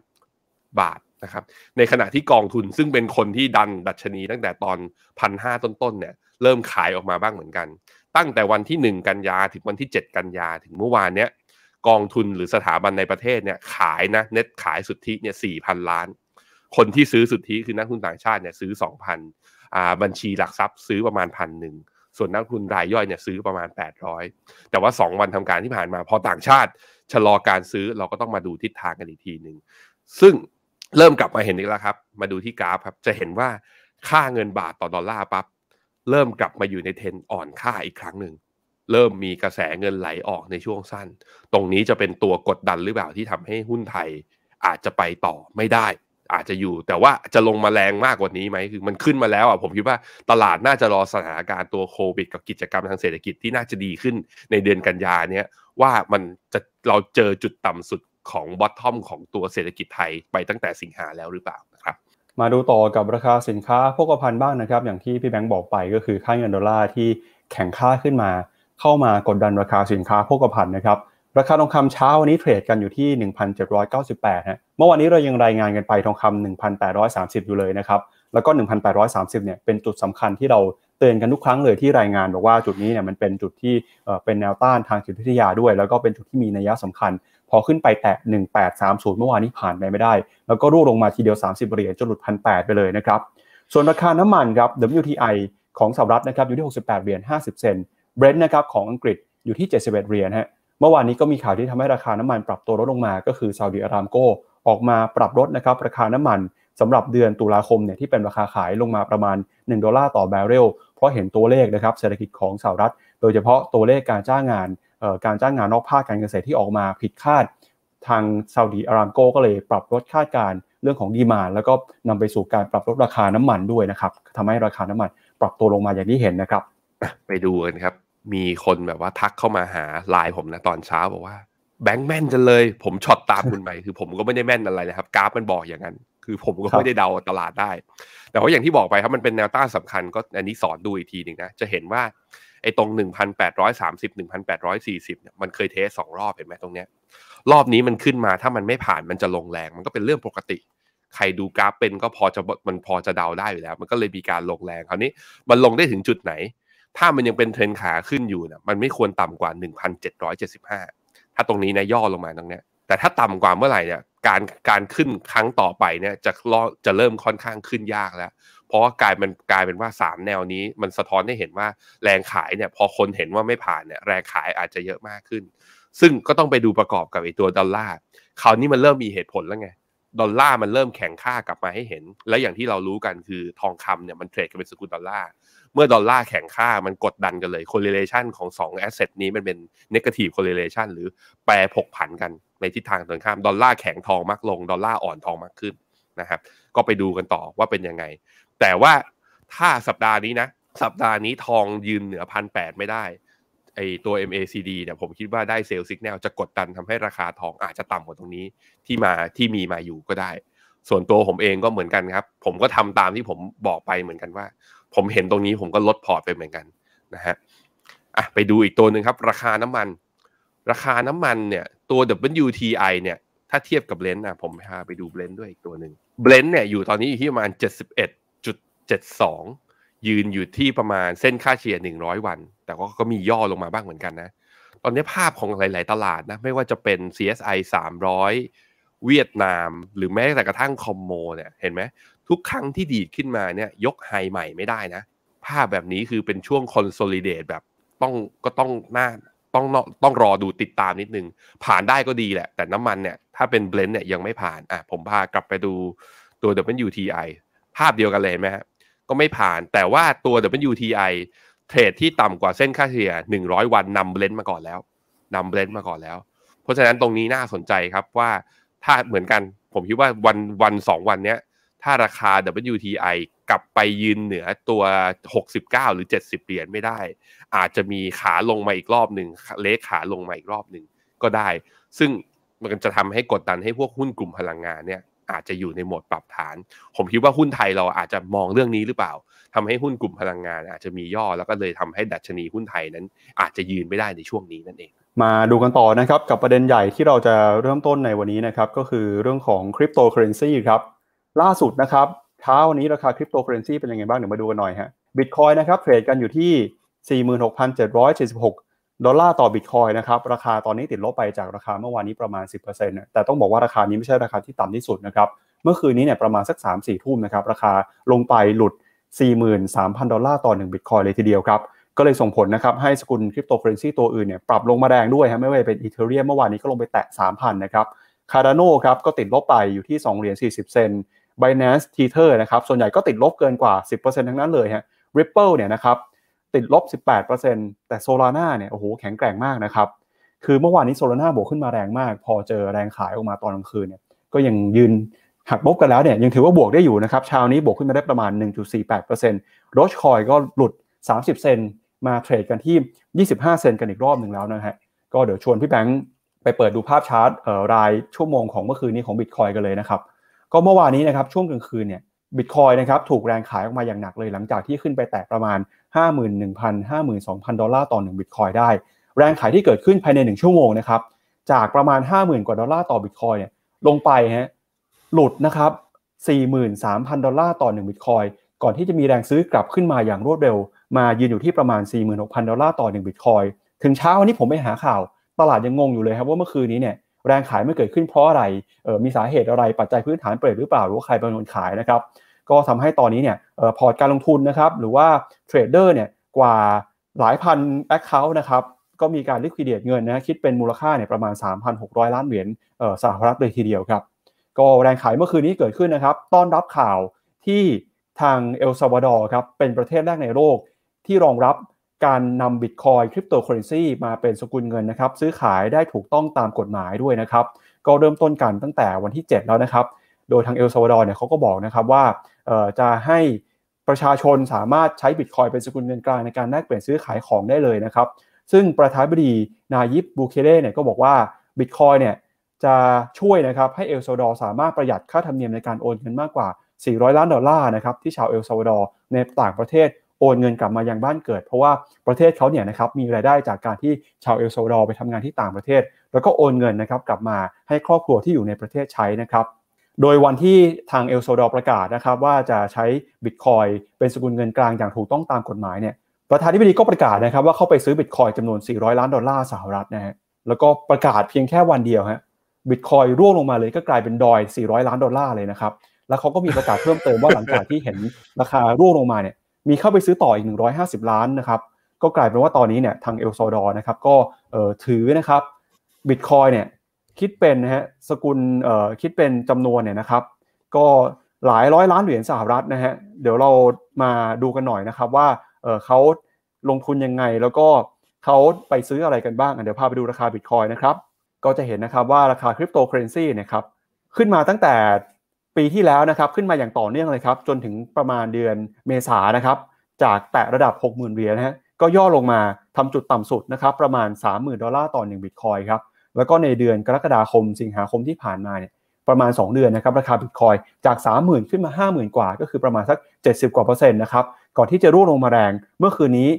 บาทนะครับในขณะที่กองทุนซึ่งเป็นคนที่ดันดัชนีตั้งแต่ตอนพันห้าต้นๆเนี่ยเริ่มขายออกมาบ้างเหมือนกัน ตั้งแต่วันที่ 1 กันยา ถึงวันที่ 7 กันยาถึงเมื่อวานเนี้ยกองทุนหรือสถาบันในประเทศเนี่ยขายนะเน็ตขายสุทธิเนี่ยสี่พันล้าน คนที่ซื้อสุทธิคือนักทุนต่างชาติเนี่ยซื้อสองพันอ่าบัญชีหลักทรัพย์ซื้อประมาณพันหนึ่งส่วนนักทุนรายย่อยเนี่ยซื้อประมาณ 800แต่ว่า 2 วันทำการที่ผ่านมาพอต่างชาติชะลอการซื้อเราก็ต้องมาดูทิศทางกันอีกทีหนึ่งซึ่งเริ่มกลับมาเห็นอีกแล้วครับ มาดูที่กราฟครับจะเห็นว่าค่าเงินบาทต่อดอลลาร์ปั๊บเริ่มกลับมาอยู่ในเทนอ่อนค่าอีกครั้งหนึ่งเริ่มมีกระแสเงินไหลออกในช่วงสั้น ตรงนี้จะเป็นตัวกดดันหรือเปล่าที่ทำให้หุ้นไทย อาจจะไปต่อไม่ได้ อาจจะอยู่ แต่ว่าจะลงมาแรงมากกว่านี้ไหม คือมันขึ้นมาแล้วอ่ะผมคิดว่าตลาดน่าจะรอสถานการณ์ตัวโควิดกับกิจกรรมทางเศรษฐกิจที่น่าจะดีขึ้นในเดือนกันยาเนี้ยว่ามันจะเราเจอจุดต่ำสุดของบอททอมของตัวเศรษฐกิจไทย ไปตั้งแต่สิงหาแล้วหรือเปล่านะครับ มาดูต่อกับราคาสินค้าโภคภัณฑ์บ้างนะครับอย่างที่พี่แบงค์บอกไปก็คือค่าเงินดอลลาร์ที่แข็งค่าขึ้นมาเข้ามากดดันราคาสินค้าโภคภัณฑ์นะครับราคาทองคำเช้าวันนี้เทรดกันอยู่ที่ 1,798ฮะเมื่อวานนี้เรายังรายงานกันไปทองคำ 1,830 อยู่เลยนะครับแล้วก็ 1,830เนี่ยเป็นจุดสำคัญที่เราเตือนกันทุกครั้งเลยที่รายงานบอกว่าจุดนี้เนี่ยมันเป็นจุดที่เป็นแนวต้านทางจิตวิทยาด้วย แล้วก็เป็นจุดที่มีนัยสำคัญ พอขึ้นไปแตะ 1830 เมื่อวานนี้ผ่านไปไม่ได้ แล้วก็ร่วงลงมาทีเดียว 30เหรียญจนหลุด1,800ไปเลยนะครับส่วนราคาน้ำมันครับ WTI ของสหรัฐนะครับอยู่ที่68เหรียญ50เซนเบรนท์นะครับของอังกฤษอยู่ที่ 71เหรียญฮะเมื่อวานนี้ก็มีข่าวที่ทำให้ราคาน้ำมันปรับตัวลดลงมาก็คือซาอุดิอารามโกออกมาปรับลดนะครับราคาน้ำมันสำหรับเดือนตุลาคมเนี่ยที่เป็นราคาขายลงมาประมาณ 1 ดอลลาร์ต่อแบเรลเพราะเห็นตัวเลขนะครับ เศรษฐกิจของสหรัฐโดยเฉพาะตัวเลขการจ้างงานการจ้างงานนอกภาคการเกษตรที่ออกมาผิดคาด ทางซาอุดีอารามโกก็เลยปรับลดคาดการเรื่องของดีมาแล้วก็นำไปสู่การปรับลดราคาน้ำมันด้วยนะครับทำให้ราคาน้ำมัน ปรับตัวลงมาอย่างที่เห็นนะครับ ไปดูกันครับมีคนแบบว่าทักเข้ามาหาไลน์ผมนะตอนเช้า บอกว่าแบงค์แม่นจังเลย ผมช็อตตามคุณไปคือผมก็ไม่ได้แม่นอะไรนะครับกราฟมันบอกอย่างนั้น คือผมก็ไม่ได้เดาตลาดได้ แต่ว่าอย่างที่บอกไปครับมันเป็นแนวต้านสาคัญก็ อันนี้สอนดูอีกทีหนึ่งนะ จะเห็นว่าไอ้ตรง 1,830 1,840เนี่ยมันเคยเทสสองรอบเห็นไหมตรงเนี้ย รอบนี้มันขึ้นมาถ้ามันไม่ผ่านมันจะลงแรงมันก็เป็นเรื่องปกติ ใครดูกราฟเป็นก็พอจะมันพอจะเดาได้อยู่แล้ว มันก็เลยมีการลงแรงคราวนี้มันลงได้ถึงจุดไหนถ้ามันยังเป็นเทรนขาขึ้นอยู่เนี่ยมันไม่ควรต่ำกว่า 1,775 ถ้าตรงนี้นะย่อลงมาตรงเนี้ยแต่ถ้าต่ำกว่าเมื่อไหร่เนี่ยการการขึ้นครั้งต่อไปเนี่ยจะอจะเริ่มค่อนข้างขึ้นยากแล้ว เพราะกลายมันกลายเป็นว่า 3 แนวนี้ มันสะท้อนให้เห็นว่าแรงขายเนี่ยพอคนเห็นว่าไม่ผ่านเนี่ยแรงขายอาจจะเยอะมากขึ้น ซึ่งก็ต้องไปดูประกอบกับไอตัวดอลลาร์คราวนี้มันเริ่มมีเหตุผลแล้วไงดอลลาร์มันเริ่มแข็งค่ากลับมาให้เห็น และอย่างที่เรารู้กันคือทองคำเนี่ย มันเทรดกันเป็นสกุลดอลลาร์เมื่อดอลลาร์แข็งค่ามันกดดันกันเลย correlation ของ2 asset นี้มันเป็น negative correlation หรือแปรผกผันกันในทิศทางตรงข้ามดอลลาร์แข็งทองมากลงดอลลาร์อ่อนทองมากขึ้น นะครับ ก็ไปดูกันต่อว่าเป็นยังไง แต่ว่าถ้าสัปดาห์นี้นะสัปดาห์นี้ทองยืนเหนือพันแปดไม่ได้ไอตัว MACD เนี่ยผมคิดว่าได้เซลล์สัญญาณจะกดดันทำให้ราคาทองอาจจะต่ำกว่าตรงนี้ที่มาที่มีมาอยู่ก็ได้ ส่วนตัวผมเองก็เหมือนกันครับผมก็ทำตามที่ผมบอกไปเหมือนกันว่า ผมเห็นตรงนี้ผมก็ลดพอร์ตไปเหมือนกันนะฮะอ่ะไปดูอีกตัวหนึ่งครับ ราคาน้ำมัน ราคาน้ำมันเนี่ยตัว WTI เนี่ยถ้าเทียบกับเบลนด์นะผมพาไปดูเบลนด์ด้วยอีกตัวหนึ่งเบลนด์เนี่ยอยู่ตอนนี้อยู่ที่ประมาณ 71.72 ยืนอยู่ที่ประมาณเส้นค่าเฉลี่ย100 วันแต่ก็ก็มีย่อลงมาบ้างเหมือนกันนะ ตอนนี้ภาพของหลาย ๆ ตลาดนะ ไม่ว่าจะเป็น CSI 300 เวียดนาม หรือแม้แต่กระทั่งคอมโมเนี่ยเห็นไหม ทุกครั้งที่ดีดขึ้นมาเนี่ย ยกไฮใหม่ไม่ได้นะ ภาพแบบนี้คือเป็นช่วงคอนโซลิเดตแบบต้องก็ต้องหน้าต้องต้องรอดูติดตามนิดนึง ผ่านได้ก็ดีแหละ แต่น้ำมันเนี่ย ถ้าเป็นเบลนด์เนี่ยยังไม่ผ่าน อ่ะผมพากลับไปดูตัว WTI ภาพเดียวกันเลยไหมฮะก็ไม่ผ่าน แต่ว่าตัว WTI เทรดที่ต่ำกว่าเส้นค่าเฉลี่ย100 วันนำเบลนด์มาก่อนแล้วนำเบลนด์มาก่อนแล้ว เพราะฉะนั้นตรงนี้น่าสนใจครับว่าถ้าเหมือนกันผมคิดว่าวันวันสองวันเนี้ยถ้าราคา WTI กลับไปยืนเหนือตัว 69 หรือ 70เหรียญไม่ได้ อาจจะมีขาลงมาอีกรอบหนึ่งเลขขาลงมาอีกรอบหนึ่งก็ได้ ซึ่งมันจะทำให้กดดันให้พวกหุ้นกลุ่มพลังงานเนี่ยอาจจะอยู่ในโหมดปรับฐาน ผมคิดว่าหุ้นไทยเราอาจจะมองเรื่องนี้หรือเปล่า ทำให้หุ้นกลุ่มพลังงานอาจจะมีย่อแล้วก็เลยทำให้ดัชนีหุ้นไทยนั้นอาจจะยืนไม่ได้ในช่วงนี้นั่นเอง มาดูกันต่อนะครับกับประเด็นใหญ่ที่เราจะเริ่มต้นในวันนี้นะครับก็คือเรื่องของคริปโตเคอเรนซีครับล่าสุดนะครับเช้าวันนี้ราคาคริปโตเคอเรนซีเป็นยังไงบ้างเดี๋ยวมาดูกันหน่อยฮะบิตคอยนะครับเทรดกันอยู่ที่46,776ดอลลาร์ต่อบิตคอยนะครับ ราคาตอนนี้ติดลบไปจากราคาเมื่อวานนี้ประมาณ 10%แต่ต้องบอกว่าราคานี้ไม่ใช่ราคาที่ต่ำที่สุดนะครับ เมื่อคืนนี้เนี่ยประมาณสัก 3-4 ทุ่มนะครับ ราคาลงไปหลุด43,000ดอลลาร์ต่อ1บิตคอยเลยทีเดียวครับ ก็เลยส่งผลนะครับให้สกุลคริปโตเคอเรนซีตัวอื่นเนี่ยปรับลงมาแรงด้วยฮะไม่ว่าเป็นอีเทเรียมเมื่อวานนี้ก็ลงไปแตะ3,000นะครับคาร์ดานครับก็ติดลบไปอยู่ที่2เหรียญ40เซนไบีแน์ทีเทอร์นะครับส่วนใหญ่ก็ติดลบเกินกว่า 10%ทั้งนั้นเลยฮะริปเปิลเนี่ยนะครับติดลบ 18%แต่โซลาร่าเนี่ยโอ้โหแข็งแกร่งมากนะครับ คือเมื่อวานนี้โซลาร่าบวกขึ้นมาแรงมาก พอเจอแรงขายออกมาตอนกลางคืนเนี่ยก็ยังยืนหักลบกันแล้วเนี่ยยังถือว่าบวกได้อยู่นะครับเช้านี้บวกขึ้นมาได้ประมาณ 1.48%โรชคอยก็หลุด 30 เซนมาเทรดกันที่ 25 เซนกันอีกรอบหนึ่งแล้วนะฮะก็เดี๋ยวชวนพี่แบงค์ไปเปิดดูภาพชาร์ตรายชั่วโมงของเมื่อคืนนี้ของบิตคอยกันเลยนะครับก็เมื่อวานนี้นะครับช่วงกลางคืนเนี่ยบิตคอยนะครับถูกแรงขายออกมาอย่างหนักเลยหลังจากที่ขึ้นไปแตะประมาณ51,000 52,000 ดอลลาร์ต่อ 1 บิตคอยได้ แรงขายที่เกิดขึ้นภายใน 1 ชั่วโมงนะครับจากประมาณ 50,000 กว่าดอลลาร์ต่อบิตคอยเนี่ยลงไปฮะหลุดนะครับ 43,000 ดอลลาร์ต่อ 1 บิตคอยก่อนที่จะมีแรงซื้อกลับขึ้นมาอย่างรวดเร็ว มายืนอยู่ที่ประมาณ 46,000 ดอลลาร์ต่อ 1 บิตคอยถึงเช้าวันนี้ผมไปหาข่าว ตลาดยังงงอยู่เลยครับว่าเมื่อคืนนี้เนี่ยแรงขายไม่เกิดขึ้นเพราะอะไรมีสาเหตุอะไรปัจจัยพื้นฐานเปยนหรือเปล่าหรือว่าใครเป็นคนขายนะครับก็ทำให้ตอนนี้เนี่ยพอร์ตการลงทุนนะครับ หรือว่าเทรดเดอร์เนี่ยกว่าหลายพันแอคเคาท์นะครับก็มีการลิควิดเดตเงินนะคิดเป็นมูลค่าเนี่ยประมาณ 3,600 ล้านเหรียญสหรัฐเลยทีเดียวครับ ก็แรงขายเมื่อคืนนี้เกิดขึ้นนะครับ ต้อนรับข่าวที่ทางเอลซาวาดอร์ครับเป็นประเทศแรกในโลก ที่รองรับการนำบิตคอยคริปโตเคอเรนซีมาเป็นสกุลเงินนะครับซื้อขายได้ถูกต้องตามกฎหมายด้วยนะครับก็เริ่มต้นกันตั้งแต่วันที่ 7 แล้วนะครับโดยทางเอลซาวาดอร์เนี่ยเขาก็บอกนะครับว่าจะให้ประชาชนสามารถใช้บิตคอยเป็นสกุลเงินกลางในการแลกเปลี่ยนซื้อขายของได้เลยนะครับ ซึ่งประธานาธิบดีนายิบบูเคเล่เนี่ยก็บอกว่าบิตคอยเนี่ยจะช่วยนะครับให้เอลซาวดอร์สามารถประหยัดค่าธรรมเนียมในการโอนเงินมากกว่า 400 ล้านดอลลาร์นะครับที่ชาวเอลซาวดอร์ในต่างประเทศโอนเงินกลับมายังบ้านเกิดเพราะว่าประเทศเขาเนี่ยนะครับมีรายได้จากการที่ชาวเอลซาวดอร์ไปทำงานที่ต่างประเทศ แล้วก็โอนเงินนะครับกลับมาให้ครอบครัวที่อยู่ในประเทศใช้นะครับโดยวันที่ทางเอลโซดอร์ประกาศนะครับว่าจะใช้บิตคอยเป็นสกุลเงินกลางอย่างถูกต้องตามกฎหมายเนี่ยประธานาธิบดีก็ประกาศนะครับว่าเขาไปซื้อบิตคอยจำนวน 400 ล้านดอลลาร์สหรัฐนะฮะแล้วก็ประกาศเพียงแค่วันเดียวฮะบิตคอยร่วงลงมาเลยก็กลายเป็นดอย 400 ล้านดอลลาร์เลยนะครับ แล้วเขาก็มีประกาศเพิ่มเติมว่าหลังจากที่เห็นราคาร่วงลงมาเนี่ยมีเข้าไปซื้อต่ออีก 150 ล้านนะครับก็กลายเป็นว่าตอนนี้เนี่ยทางเอลโซดอร์นะครับก็ถือนะครับบิตคอยเนี่ยคิดเป็นนะฮะสกุลเอ่อคิดเป็นจำนวนเนี่ยนะครับก็หลายร้อยล้านเหรียญสหรัฐนะฮะเดี๋ยวเรามาดูกันหน่อยนะครับ ว่าเออเขาลงทุนยังไงแล้วก็เขาไปซื้ออะไรกันบ้างเดี๋ยวพาไปดูราคาบิตคอยนะครับก็จะเห็นนะครับว่าราคาคริปโตเคอเรนซีเนี่ยครับขึ้นมาตั้งแต่ปีที่แล้วนะครับขึ้นมาอย่างต่อเนื่องเลยครับจนถึงประมาณเดือนเมษานะครับจากแตะระดับ 60,000 เหรียญนะฮะก็ย่อลงมาทำจุดต่ำสุดนะครับประมาณ30,000ดอลลาร์ต่อ1บิตคอยครับแล้วก็ในเดือนกรกฎาคม สิงหาคมที่ผ่านมาเนี่ยประมาณ 2 เดือนนะครับราคาบิตคอย จาก 30,000 ขึ้นมา 50,000 กว่า ก็คือประมาณสัก70กว่าเปอร์เซ็นต์นะครับ ก่อนที่จะร่วงลงมาแรง เมื่อคืนนี้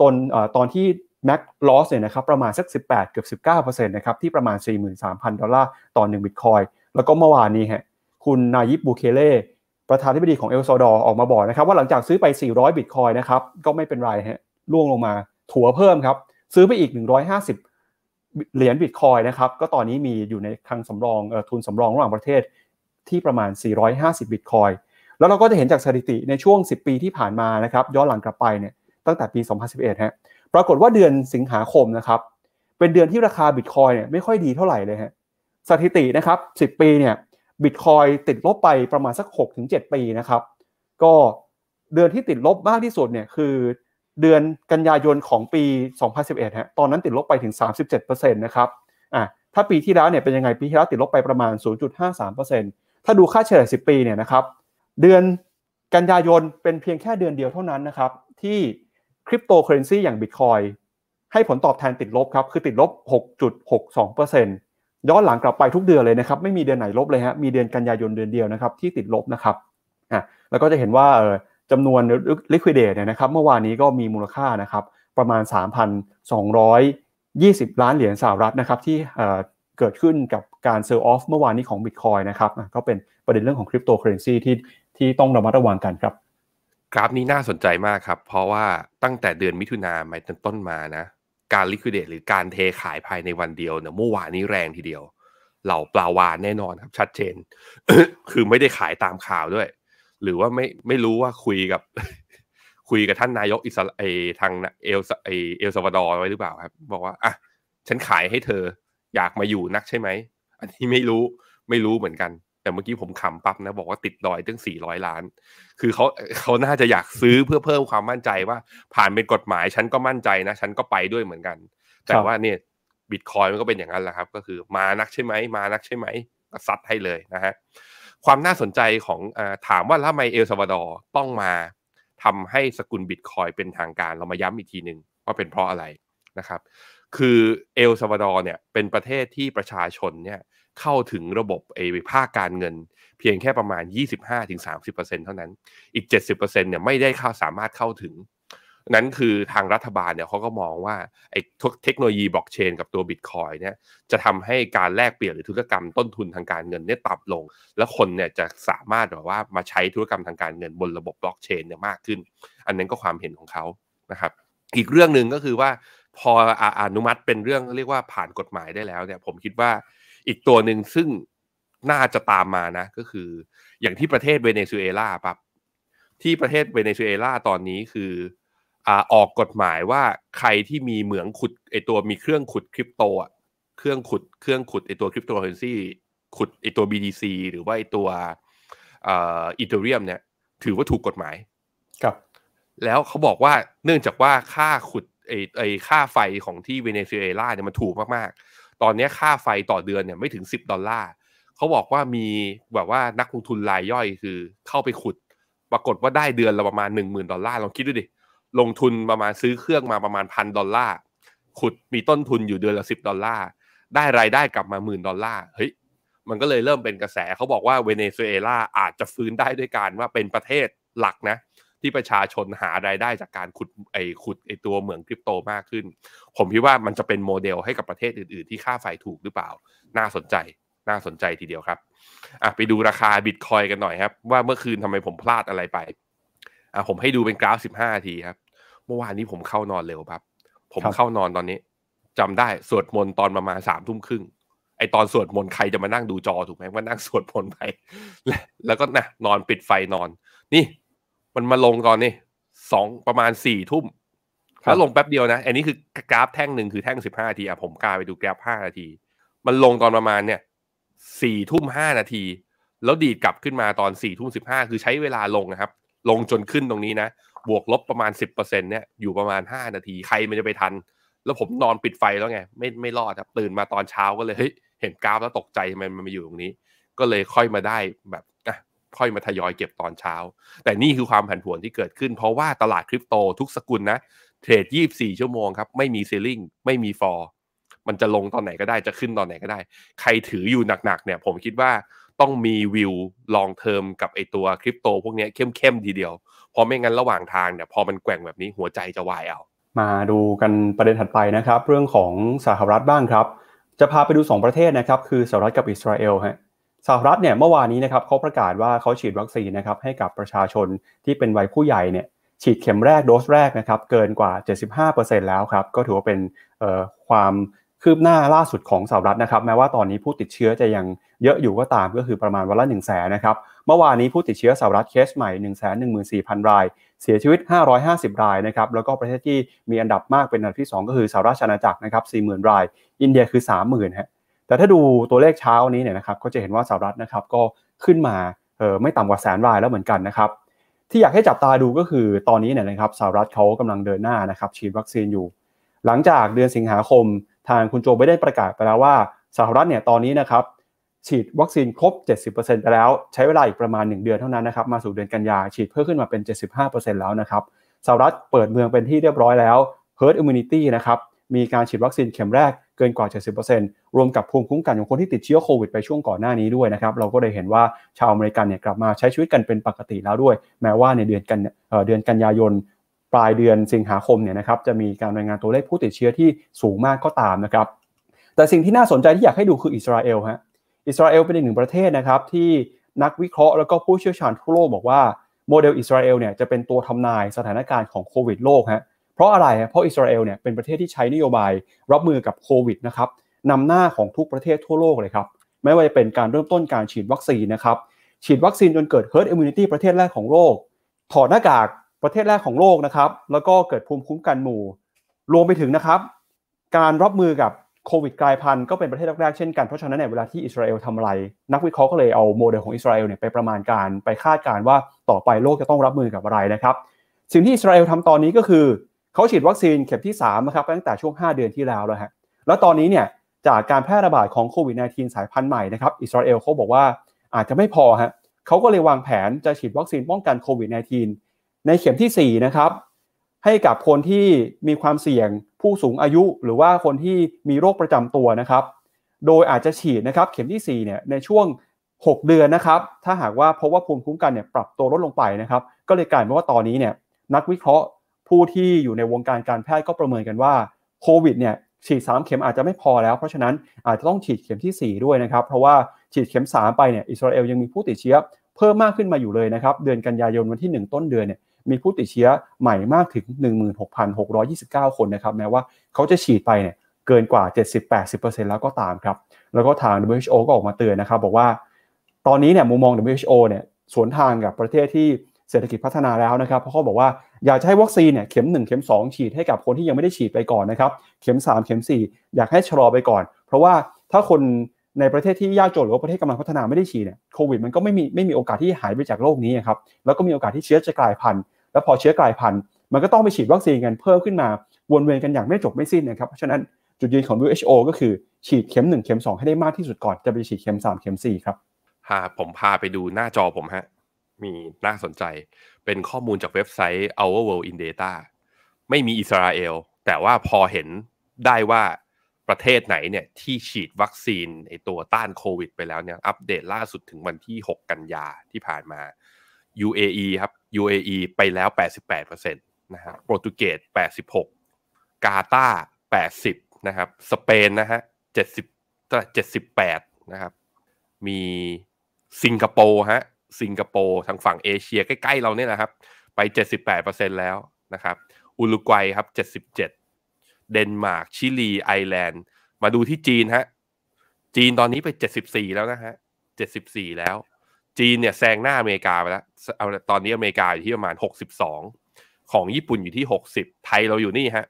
ตนตอนที่แม็กลอสเนี่ยนะครับประมาณสัก18เกือบ19เปอร์เซ็นต์นะครับ ที่ประมาณ 43,000 ดอลลาร์ต่อ1บิตคอย แล้วก็เมื่อวานนี้ฮะคุณนายิบบูเคเล่ประธานทีธิบดีของเอลซอดอออกมาบอกนะครับ ว่าหลังจากซื้อไป 400บิตคอยนะครับก็ไม่เป็นไรฮะร่วงลงมาถัวเพิ่มครับซื้อไปอีก 150เหรียญบิตคอยนะครับก็ตอนนี้มีอยู่ในคลังสำรองทุนสำรองระหว่างประเทศที่ประมาณ 450 บิตคอยแล้วเราก็จะเห็นจากสถิติในช่วง 10 ปีที่ผ่านมานะครับย้อนหลังกลับไปเนี่ยตั้งแต่ปี 2011 ฮะปรากฏว่าเดือนสิงหาคมนะครับเป็นเดือนที่ราคาบิตคอยเนี่ยไม่ค่อยดีเท่าไหร่เลยฮะสถิตินะครับ 10 ปีเนี่ยบิตคอยติดลบไปประมาณสัก 6-7 ปีนะครับก็เดือนที่ติดลบมากที่สุดเนี่ยคือเดือนกันยายนของปี 2011ฮะ ตอนนั้นติดลบไปถึง 37%นะครับ อ่ะถ้าปีที่แล้วเนี่ยเป็นยังไง ปีที่แล้วติดลบไปประมาณ 0.53%ถ้าดูค่าเฉลี่ย 10 ปี เนี่ยนะครับ เดือนกันยายนเป็นเพียงแค่เดือนเดียวเท่านั้นนะครับ ที่คริปโตเคอเรนซีอย่างบิตคอยให้ผลตอบแทนติดลบครับ คือติดลบ 6.62%ย้อนหลังกลับไปทุกเดือนเลยนะครับ ไม่มีเดือนไหนลบเลยฮะ มีเดือนกันยายนเดือนเดียวนะครับที่ติดลบนะครับ อ่ะแล้วก็จะเห็นว่าเออจำนวน liquidate เนี่ยนะครับ เมื่อวานนี้ก็มีมูลค่านะครับประมาณ 3,220 ล้านเหรียญสหรัฐนะครับ ที่เกิดขึ้นกับการเซลล์ออฟเมื่อวานนี้ของ Bitcoin นะครับก็เป็นประเด็นเรื่องของคริปโตเคอเรนซีที่ที่ต้องระมัดระวังกันครับกราฟนี้น่าสนใจมากครับ เพราะว่าตั้งแต่เดือนมิถุนามาต้นมานะการลิควิดเดตหรือการเทขายภายในวันเดียวเนี่ยเมื่อวานนี้แรงทีเดียวเหล่าปลาวานแน่นอนครับชัดเจน คือไม่ได้ขายตามข่าวด้วยหรือว่าไม่ไม่รู้ว่าคุยกับ คุยกับท่านนายกอิสราเอลทางเอลเอเอลซาวาดอร์ไว้หรือเปล่าครับบอกว่าอ่ะฉันขายให้เธอ อยากมาอยู่นักใช่ไหมอันนี้ไม่รู้ไม่รู้เหมือนกัน แต่เมื่อกี้ผมขำปั๊บนะ บอกว่าติดดอยตั้งสี่ร้อยล้านคือเขาเขาน่าจะอยากซื้อเพื่อเพิ่มความมั่นใจว่า ผ่านเป็นกฎหมายฉันก็มั่นใจนะ ฉันก็ไปด้วยเหมือนกัน แต่ว่าเนี่ยบิตคอยมันก็เป็นอย่างนั้นแหละครับ ก็คือมานักใช่ไหมมานักใช่ไหมซัดให้เลยนะฮะความน่าสนใจของอถามว่าทำไมเอลซาวาดอร์ต้องมาทำให้สกุลบิตคอยเป็นทางการเรามาย้ำอีกทีหนึ่งว่าเป็นเพราะอะไรนะครับ คือเอลซาวาดอร์เนี่ยเป็นประเทศที่ประชาชนเนี่ยเข้าถึงระบบเอภาคการเงินเพียงแค่ประมาณ 25-30%เท่านั้นอีก 70%เนี่ยไม่ได้เข้าสามารถเข้าถึงนั้นคือทางรัฐบาลเนี่ยเขาก็มองว่าไอ้เทคโนโลยีบล็อกเชนกับตัวบิตคอยเนี่ย จะทำให้การแลกเปลี่ยนหรือธุรกรรมต้นทุนทางการเงินเนี่ยต่ำลง และคนเนี่ยจะสามารถแบบว่ามาใช้ธุรกรรมทางการเงินบนระบบบล็อกเชนเนี่ยมากขึ้น อันนั้นก็ความเห็นของเขานะครับ อีกเรื่องหนึ่งก็คือว่าพออนุมัติเป็นเรื่องเรียกว่าผ่านกฎหมายได้แล้วเนี่ย ผมคิดว่าอีกตัวหนึ่งซึ่งน่าจะตามมานะ ก็คืออย่างที่ประเทศเวเนซุเอลาปั๊บที่ประเทศเวเนซุเอลาตอนนี้คือออกกฎหมายว่าใครที่มีเหมืองขุดไอตัว มีเครื่องขุดคริปโตอ่ะ เครื่องขุดเครื่องขุดไอตัวคริปโตเคอเรนซีขุดไอตัว BDC หรือว่าไอตัวอีเทเรียมเนี่ย ถือว่าถูกกฎหมาย ครับ แล้วเขาบอกว่าเนื่องจากว่าค่าขุดไอไอค่าไฟของที่เวเนซุเอลาเนี่ยมันถูกมากๆตอนนี้ค่าไฟต่อเดือนเนี่ยไม่ถึง10ดอลลาร์เขาบอกว่ามีแบบว่านักลงทุนรายย่อยคือเข้าไปขุด ปรากฏว่าได้เดือนละประมาณ1 0,000ดอลลาร์ลองคิดดูดิลงทุนประมาณซื้อเครื่องมาประมาณพันดอลลาร์ขุดมีต้นทุนอยู่เดือนละสิบดอลลาร์ได้รายได้กลับมาหมื่นดอลลาร์เฮ้ยมันก็เลยเริ่มเป็นกระแสเขาบอกว่าเวเนซุเอลาอาจจะฟื้นได้ด้วยการว่าเป็นประเทศหลักนะ ที่ประชาชนหารายได้จากการขุดไอขุดไอตัวเหมืองคริปโตมากขึ้น ผมคิดว่ามันจะเป็นโมเดลให้กับประเทศอื่นๆที่ค่าไฟถูกหรือเปล่าน่าสนใจน่าสนใจทีเดียวครับอ่ะไปดูราคาบิตคอยกันหน่อยครับ ว่าเมื่อคืนทำไมผมพลาดอะไรไปอ่ะผมให้ดูเป็นกราฟ 15 ทีครับเมื่อวานนี้ผมเข้านอนเร็วครับ ผมเข้านอนตอนนี้ จำได้สวดมนต์ตอนประมาณสามทุ่มครึ่งไอตอนสวดมนต์ใครจะมานั่งดูจอถูกไหมว่านั่งสวดมนต์ไปแล้วก็นะนอนปิดไฟนอน นี่ มันมาลงตอนนี้สองประมาณสี่ทุ่มแล้วลงแป๊บเดียวนะ อันนี้คือกราฟแท่งหนึ่งคือแท่งสิบห้านาทีอ่ะผมกล้าไปดูกราฟห้านาที มันลงตอนประมาณเนี่ยสี่ทุ่มห้านาทีแล้วดีดกลับขึ้นมาตอนสี่ทุ่มสิบห้าคือใช้เวลาลงนะครับ ลงจนขึ้นตรงนี้นะบวกลบประมาณ 10%เนี่ยอยู่ประมาณ 5 นาทีใครมันจะไปทัน แล้วผมนอนปิดไฟแล้วไง ไม่ไม่รอดครับตื่นมาตอนเช้าก็เลยเฮ้ยเห็นกราฟแล้วตกใจทำไมมันมาอยู่ตรงนี้ ก็เลยค่อยมาได้แบบอ่ะค่อยมาทยอยเก็บตอนเช้า แต่นี่คือความผันผวนที่เกิดขึ้นเพราะว่าตลาดคริปโตทุกสกุลนะเทรดี่ชั่วโมงครับ ไม่มีเซลลิงไม่มีฟอร์มันจะลงตอนไหนก็ได้จะขึ้นตอนไหนก็ได้ ใครถืออยู่หนักๆเนี่ย ผมคิดว่าต้องมีวิวลองเทอมกับไอตัวคริปโต พวกนี้เข้มๆทีเดียวเพราะไม่งั้นระหว่างทางเนี่ยพอมันแกว่งแบบนี้หัวใจจะวายเอา มาดูกันประเด็นถัดไปนะครับ เรื่องของสหรัฐบ้างครับ จะพาไปดู2ประเทศนะครับคือสหรัฐกับอิสราเอลฮะสหรัฐเนี่ยเมื่อวานนี้นะครับเขาประกาศว่าเขาฉีดวัคซีนนะครับให้กับประชาชนที่เป็นวัยผู้ใหญ่เนี่ยฉีดเข็มแรกโดสแรกนะครับเกินกว่า75%แล้วครับก็ถือว่าเป็นความคืบหน้าล่าสุดของสหรัฐนะครับ แม้ว่าตอนนี้ผู้ติดเชื้อจะยังเยอะอยู่ก็ตามก็คือประมาณวันละ1นึ่งแสนนะครับ เมื่อวานนี้ผู้ติดเชื้อสหรัฐเคสใหม่1นึ่งแสนหนึ่งหมื่นสี่พันราย เสียชีวิต 550 รายนะครับแล้วก็ประเทศที่มีอันดับมากเป็นอันดับที่ 2 ก็คือสหรัฐอาณาจักรนะครับสี่หมื่นรายอินเดียคือ 3 0,000ื่นฮะแต่ถ้าดูตัวเลขเช้านี้เนี่ยนะครับก็จะเห็นว่าสหรัฐนะครับก็ขึ้นมาเออไม่ต่ำกว่าแสนรายแล้วเหมือนกันนะครับที่อยากให้จับตาดูก็คือตอนนี้เนี่ยนะครับสหรัฐเขากำลังเดินหน้านะครับฉีดวัคซีนอยู่ หลังจากเดือนสิงหาคมทางคุณโจไม่ได้ประกาศไปแล้วว่าสหรัฐเนี่ยตอนนี้นะครับฉีดวัคซีนครบ 70%ไปแล้วใช้เวลาอีกประมาณ 1 เดือนเท่านั้นนะครับมาสู่เดือนกันยาฉีดเพิ่มขึ้นมาเป็น 75%แล้วนะครับสหรัฐเปิดเมืองเป็นที่เรียบร้อยแล้ว herd immunity นะครับมีการฉีดวัคซีนเข็มแรกเกินกว่า 70%รวมกับภูมิคุ้มกันของคนที่ติดเชื้อโควิดไปช่วงก่อนหน้านี้ด้วยนะครับเราก็ได้เห็นว่าชาวอเมริกันเนี่ยกลับมาใช้ชีวิตกันเป็นปกติแล้วด้วย แม้ว่าในเดือนกันเดือนกันยายนปลายเดือนสิงหาคมเนี่ยนะครับจะมีการรายงานตัวเลขผู้ติดเชื้อที่สูงมากก็ตามนะครับแต่สิ่งที่น่าสนใจที่อยากให้ดูคืออิสราเอลฮะอิสราเอลเป็นอีกหนึ่งประเทศนะครับที่นักวิเคราะห์แล้วก็ผู้เชี่ยวชาญทั่วโลกบอกว่าโมเดลอิสราเอลเนี่ยจะเป็นตัวทำนายสถานการณ์ของโควิดโลกฮะเพราะอะไรเพราะอิสราเอลเนี่ยเป็นประเทศที่ใช้นโยบายรับมือกับโควิดนะครับนำหน้าของทุกประเทศทั่วโลกเลยครับไม่ว่าจะเป็นการเริ่มต้นการฉีดวัคซีนนะครับฉีดวัคซีนจนเกิด herd immunity ประเทศแรกของโลก ถอดหน้ากากประเทศแรกของโลกนะครับแล้วก็เกิดภูมิคุ้มกันหมู่ รวมไปถึงนะครับการรับมือกับโควิดกลายพันธุ์ก็เป็นประเทศแรกๆเช่นกันเพราะฉะนั้นเนี่ยเวลาที่อิสราเอลทำอะไร นักวิเคราะห์ก็เลยเอาโมเดลของอิสราเอลเนี่ยไปประมาณการไปคาดการว่าต่อไปโลกจะต้องรับมือกับอะไรนะครับสิ่งที่อิสราเอลทำตอนนี้ก็คือเขาฉีดวัคซีนเข็มที่3นะครับตั้งแต่ช่วง 5 เดือนที่แล้วแล้วฮะแล้วตอนนี้เนี่ยจากการแพร่ระบาดของโควิด -19 สายพันธุ์ใหม่นะครับอิสราเอลเขาบอกว่าอาจจะไม่พอฮะเขาก็เลยวางแผนจะฉีดวัคซีนป้องกันโควิด -19 ในเข็มที่4นะครับให้กับคนที่มีความเสี่ยงผู้สูงอายุหรือว่าคนที่มีโรคประจำตัวนะครับโดยอาจจะฉีดนะครับเข็มที่4เนี่ยในช่วง 6 เดือนนะครับถ้าหากว่าพบว่าภูมิคุ้มกันเนี่ยปรับตัวลดลงไปนะครับ ก็เลยกลายเป็นว่าตอนนี้เนี่ยนักวิเคราะห์ผู้ที่อยู่ในวงการการแพทย์ก็ประเมินกันว่าโควิดเนี่ยฉีด 3 เข็มอาจจะไม่พอแล้ว เพราะฉะนั้นอาจจะต้องฉีดเข็มที่ 4 ด้วยนะครับเพราะว่าฉีดเข็ม 3 ไปเนี่ยอิสราเอลยังมีผู้ติดเชื้อเพิ่มมากขึ้นมาอยู่เลยนะครับเดือนกันยายนวันที่ 1 ต้นเดือนเนี่ยมีผู้ติดเชื้อใหม่มากถึง 16,629 คนนะครับแม้ว่าเขาจะฉีดไปเนี่ยเกินกว่า 70-80%แล้วก็ตามครับแล้วก็ทาง WHO ก็ออกมาเตือนนะครับ บอกว่าตอนนี้เนี่ยมุมมอง WHO เนี่ยสวนทางกับประเทศที่เศรษฐกิจพัฒนาแล้วนะครับเพราะเขาบอกว่าอยากจะให้วัคซีนเนี่ยเข็ม 1 เข็ม 2 ฉีดให้กับคนที่ยังไม่ได้ฉีดไปก่อนนะครับ เข็ม 3 เข็ม 4 อยากให้ชะลอไปก่อน เพราะว่าถ้าคนในประเทศที่ยากจนหรือว่าประเทศกำลังพัฒนาไม่ได้ฉีดเนี่ยโควิดมันก็ไม่มีไม่มีโอกาสที่หายไปจากโลกนี้ครับแล้วก็มีโอกาสที่เชื้อจะกลายพันธุ์แล้วพอเชื้อกลายพันธุ์มันก็ต้องไปฉีดวัคซีนกันเพิ่มขึ้นมา วนเวียนกันอย่างไม่จบไม่สิ้นนะครับเพราะฉะนั้นจุดยืนของ WHO ก็คือฉีดเข็ม1เข็ม2ให้ได้มากที่สุดก่อนจะไปฉีดเข็ม 3 เข็ม4ครับฮาผมพาไปดูหน้าจอผมฮะ มีน่าสนใจเป็นข้อมูลจากเว็บไซต์ Our World in Data ไม่มีอิสราเอลแต่ว่าพอเห็นได้ว่าประเทศไหนเนี่ยที่ฉีดวัคซีนไอตัวต้านโควิดไปแล้วเนี่ยอัปเดตล่าสุดถึงวันที่ 6 กันยาที่ผ่านมา UAE ครับ UAE ไปแล้ว88%นะฮะโปรตุเกส86กาตาร์80นะครับ สเปนนะฮะ70 78นะครับ มีสิงคโปร์ฮะสิงคโปร์ทางฝั่งเอเชีย ใกล้ๆเราเนี่ยนะครับ ไป78%แล้วนะครับ อุรุกวัยครับ77เดนมาร์กชิลีไอแลนด์มาดูที่จีนฮะจีนตอนนี้ไป74แล้วนะฮะ74แล้วจีนเนี่ยแซงหน้าอเมริกาไปแล้วเอาตอนนี้อเมริกาอยู่ที่ประมาณ 62 ของญี่ปุ่นอยู่ที่ 60 ไทยเราอยู่นี่ฮะ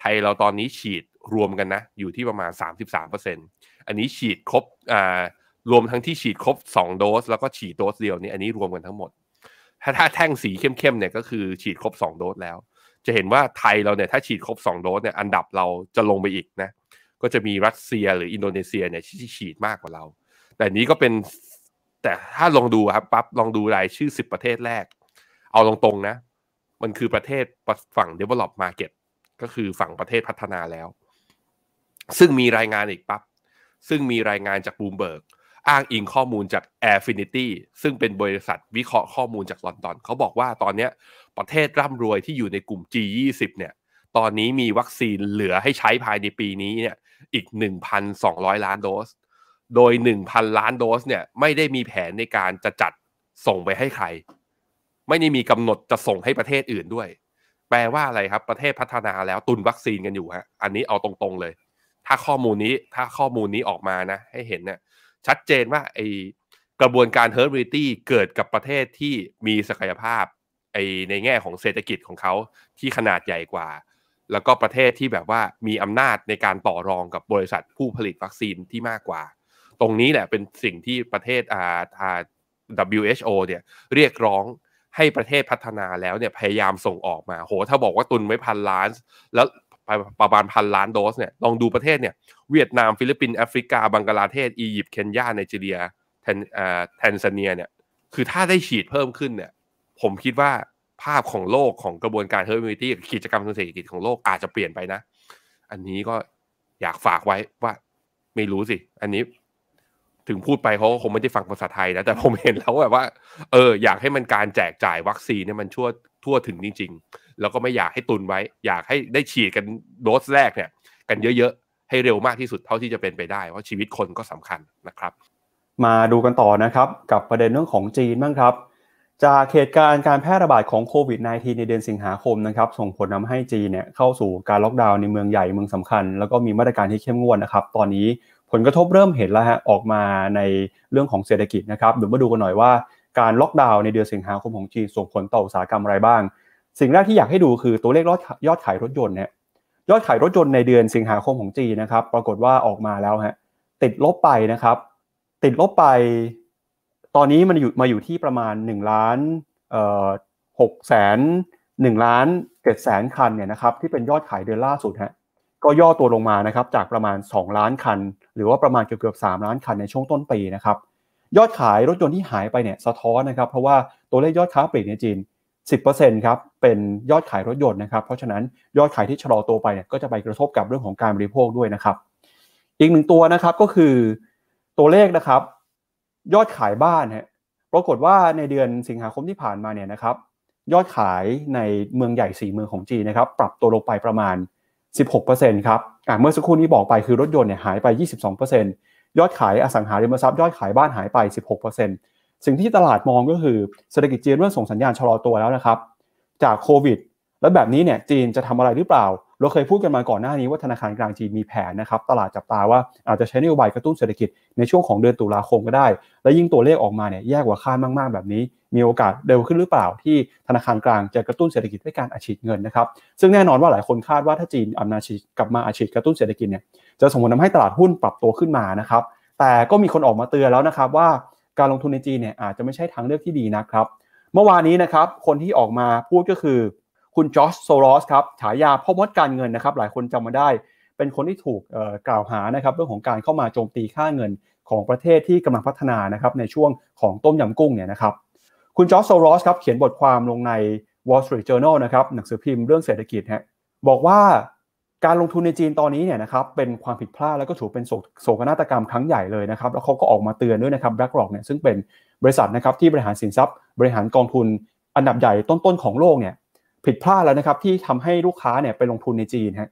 ไทยเราตอนนี้ฉีดรวมกันนะอยู่ที่ประมาณ 33%อันนี้ฉีดครบอ่ารวมทั้งที่ฉีดครบ 2 โดสแล้วก็ฉีดโดสเดียวนี่อันนี้รวมกันทั้งหมด ถ้าถ้าแท่งสีเข้มๆเนี่ยก็คือ ฉีดครบ2โดสแล้ว จะเห็นว่าไทยเราเนี่ยถ้าฉีดครบ2โดสเนี่ยอันดับเราจะลงไปอีกนะ ก็จะมีรัสเซียหรืออินโดนีเซียเนี่ยที่ฉีดมากกว่าเรา แต่นี้ก็เป็นแต่ถ้าลองดูครับปั๊บลองดูรายชื่อสิบประเทศแรก เอาตรงๆนะ มันคือประเทศฝั่ง develop market ก็คือฝั่งประเทศพัฒนาแล้ว ซึ่งมีรายงานอีกปั๊บซึ่งมีรายงานจากบูมเบิร์กอ้างอิงข้อมูลจาก Airfinity ซึ่งเป็นบริษัทวิเคราะห์ข้อมูลจากลอนดอนเขาบอกว่าตอนนี้ประเทศร่ำรวยที่อยู่ในกลุ่ม G20 เนี่ยตอนนี้มีวัคซีนเหลือให้ใช้ภายในปีนี้เนี่ยอีก 1,200 ล้านโดสโดย 1,000 ล้านโดสเนี่ยไม่ได้มีแผนในการจะจัดส่งไปให้ใคร ไม่ได้มีกำหนดจะส่งให้ประเทศอื่นด้วย แปลว่าอะไรครับ ประเทศพัฒนาแล้วตุนวัคซีนกันอยู่ฮะ อันนี้เอาตรงๆเลย ถ้าข้อมูลนี้ ถ้าข้อมูลนี้ออกมานะ ให้เห็นเนี่ยชัดเจนว่าไอกระบวนการเฮอร์บิตี้เกิดกับประเทศที่มีศักยภาพไอในแง่ของเศรษฐกิจของเขาที่ขนาดใหญ่กว่า แล้วก็ประเทศที่แบบว่ามีอำนาจในการต่อรองกับบริษัทผู้ผลิตวัคซีนที่มากกว่าตรงนี้แหละเป็นสิ่งที่ประเทศอาอา WHO เนี่ยเรียกร้องให้ประเทศพัฒนาแล้วเนี่ยพยายามส่งออกมาโหถ้าบอกว่าตุนไว้พันล้านแล้วประมาณพันล้านโดสเนี่ยลองดูประเทศเนี่ยเวียดนามฟิลิปปินส์แอฟริกา บังกลาเทศ อียิปต์เคนยาไนจีเรีย แทนซาเนียเนี่ยคือถ้าได้ฉีดเพิ่มขึ้นเนี่ยผมคิดว่าภาพของโลกของกระบวนการเฮอร์มิิตี้กิจกรรมทางเศรษฐกิจของโลกอาจจะเปลี่ยนไปนะ อันนี้ก็อยากฝากไว้ว่าไม่รู้สิ อันนี้ถึงพูดไปเขาก็คงไม่ได้ฟังภาษาไทยนะแต่ผมเห็นแล้วแบบว่า เอออยากให้มันการแจกจ่ายวัคซีนเนี่ยมันชั่วทั่วถึงจริงๆแล้วก็ไม่อยากให้ตุนไว้ อยากให้ได้ฉีดกันโดสแรกเนี่ย กันเยอะๆให้เร็วมากที่สุดเท่าที่จะเป็นไปได้เพราะชีวิตคนก็สำคัญนะครับ มาดูกันต่อนะครับ กับประเด็นเรื่องของจีนบ้างครับ จากเหตุการณ์การแพร่ระบาดของโควิด -19 ในเดือนสิงหาคมนะครับ ส่งผลทาให้จีนเนี่ยเข้าสู่การล็อกดาวน์ในเมืองใหญ่เมืองสำคัญแล้วก็มีมาตรการที่เข้มงวดนะครับ ตอนนี้ผลกระทบเริ่มเห็นแล้วฮะออกมาในเรื่องของเศรษฐกิจนะครับเดี๋ยวมาดูกันหน่อยว่าการล็อกดาวน์ในเดือนสิงหาคมของจีนส่งผลต่ออุตสาหกรรมอะไรบ้าง สิ่งแรกที่อยากให้ดูคือ ตัวเลขยอดขายรถยนต์เนี่ยยอดขายรถยนต์ในเดือนสิงหาคมของจีนนะครับ ปรากฏว่าออกมาแล้วฮะติดลบไปนะครับติดลบไปตอนนี้มันอยู่มาอยู่ที่ประมาณ1ล้านเอ่อหกแสนหนึ่งล้านเจ็ดแสนคันเนี่ยนะครับที่เป็นยอดขายเดือนล่าสุดฮะก็ย่อตัวลงมานะครับจากประมาณ 2 ล้านคัน หรือว่าประมาณเกือบๆสล้านคันในช่วงต้นปีนะครับยอดขายรถยนต์ที่หายไปเนี่ยสะท้อนนะครับ เพราะว่าตัวเลขยอดค้าปลีกในจีน10%ครับเป็นยอดขายรถยนต์นะครับเพราะฉะนั้นยอดขายที่ชะลอตัวไปเนี่ยก็จะไปกระทบกับเรื่องของการบริโภคด้วยนะครับ อีกหนึ่งตัวนะครับก็คือตัวเลขนะครับ ยอดขายบ้านฮะปรากฏว่าในเดือนสิงหาคมที่ผ่านมาเนี่ยนะครับยอดขายในเมืองใหญ่4เมืองของจีนนะครับปรับตัวลงไปประมาณ16%ครับเมื่อสักครู่นี้บอกไปคือรถยนต์เนี่ยหายไป 22%ยอดขายอสังหาริมทรัพย์ยอดขายบ้านหายไป 16%สิ่งที่ตลาดมองก็คือ เศรษฐกิจจีนเริ่มส่งสัญญาณชะลอตัวแล้วนะครับจากโควิด แล้วแบบนี้เนี่ยจีนจะทำอะไรหรือเปล่า เราเคยพูดกันมาก่อนหน้านี้ว่าธนาคารกลางจีนมีแผนนะครับ ตลาดจับตาว่าอาจจะใช้นโยบายกระตุ้นเศรษฐกิจในช่วงของเดือนตุลาคมก็ได้ และยิ่งตัวเลขออกมาเนี่ยแย่กว่าคาดมาก ๆ แบบนี้มีโอกาสเร็วขึ้นหรือเปล่าที่ธนาคารกลางจะกระตุ้นเศรษฐกิจด้วยการอัดฉีดเงินนะครับซึ่งแน่นอนว่าหลายคนคาดว่าถ้าจีนอำนาจกลับมาอัดฉีดกระตุ้นเศรษฐกิจเนี่ยจะส่งผลทำให้ตลาดหุ้นปรับตัวขึ้นมานะครับ แต่ก็มีคนออกมาเตือนแล้วนะครับว่าการลงทุนในจีนเนี่ยอาจจะไม่ใช่ทางเลือกที่ดีนะครับ เมื่อวานนี้นะครับคนที่ออกมาพูดก็คือคุณจอชโซลอสครับฉายาพ่อมดการเงินนะครับ หลายคนจำมาได้ เป็นคนที่ถูกกล่าวหานะครับเรื่องของการเข้ามาโจมตีค่าเงินของประเทศที่กำลังพัฒนานะครับในช่วงของต้มยำกุ้งเนี่ยนะครับคุณจอร์จโซรอสครับเขียนบทความลงใน Wall Street Journal นะครับหนังสือพิมพ์เรื่องเศรษฐกิจฮะบอกว่าการลงทุนในจีนตอนนี้เนี่ยนะครับเป็นความผิดพลาด แล้วก็ถือเป็นโศกนาฏกรรมครั้งใหญ่เลยนะครับแล้วเขาก็ออกมาเตือนด้วยนะครับ BlackRock เนี่ยซึ่งเป็นบริษัทนะครับที่บริหารสินทรัพย์ บริหารกองทุนอันดับใหญ่ต้นๆของโลกเนี่ยผิดพลาดแล้วนะครับที่ทำให้ลูกค้าเนี่ยไปลงทุนในจีนฮะ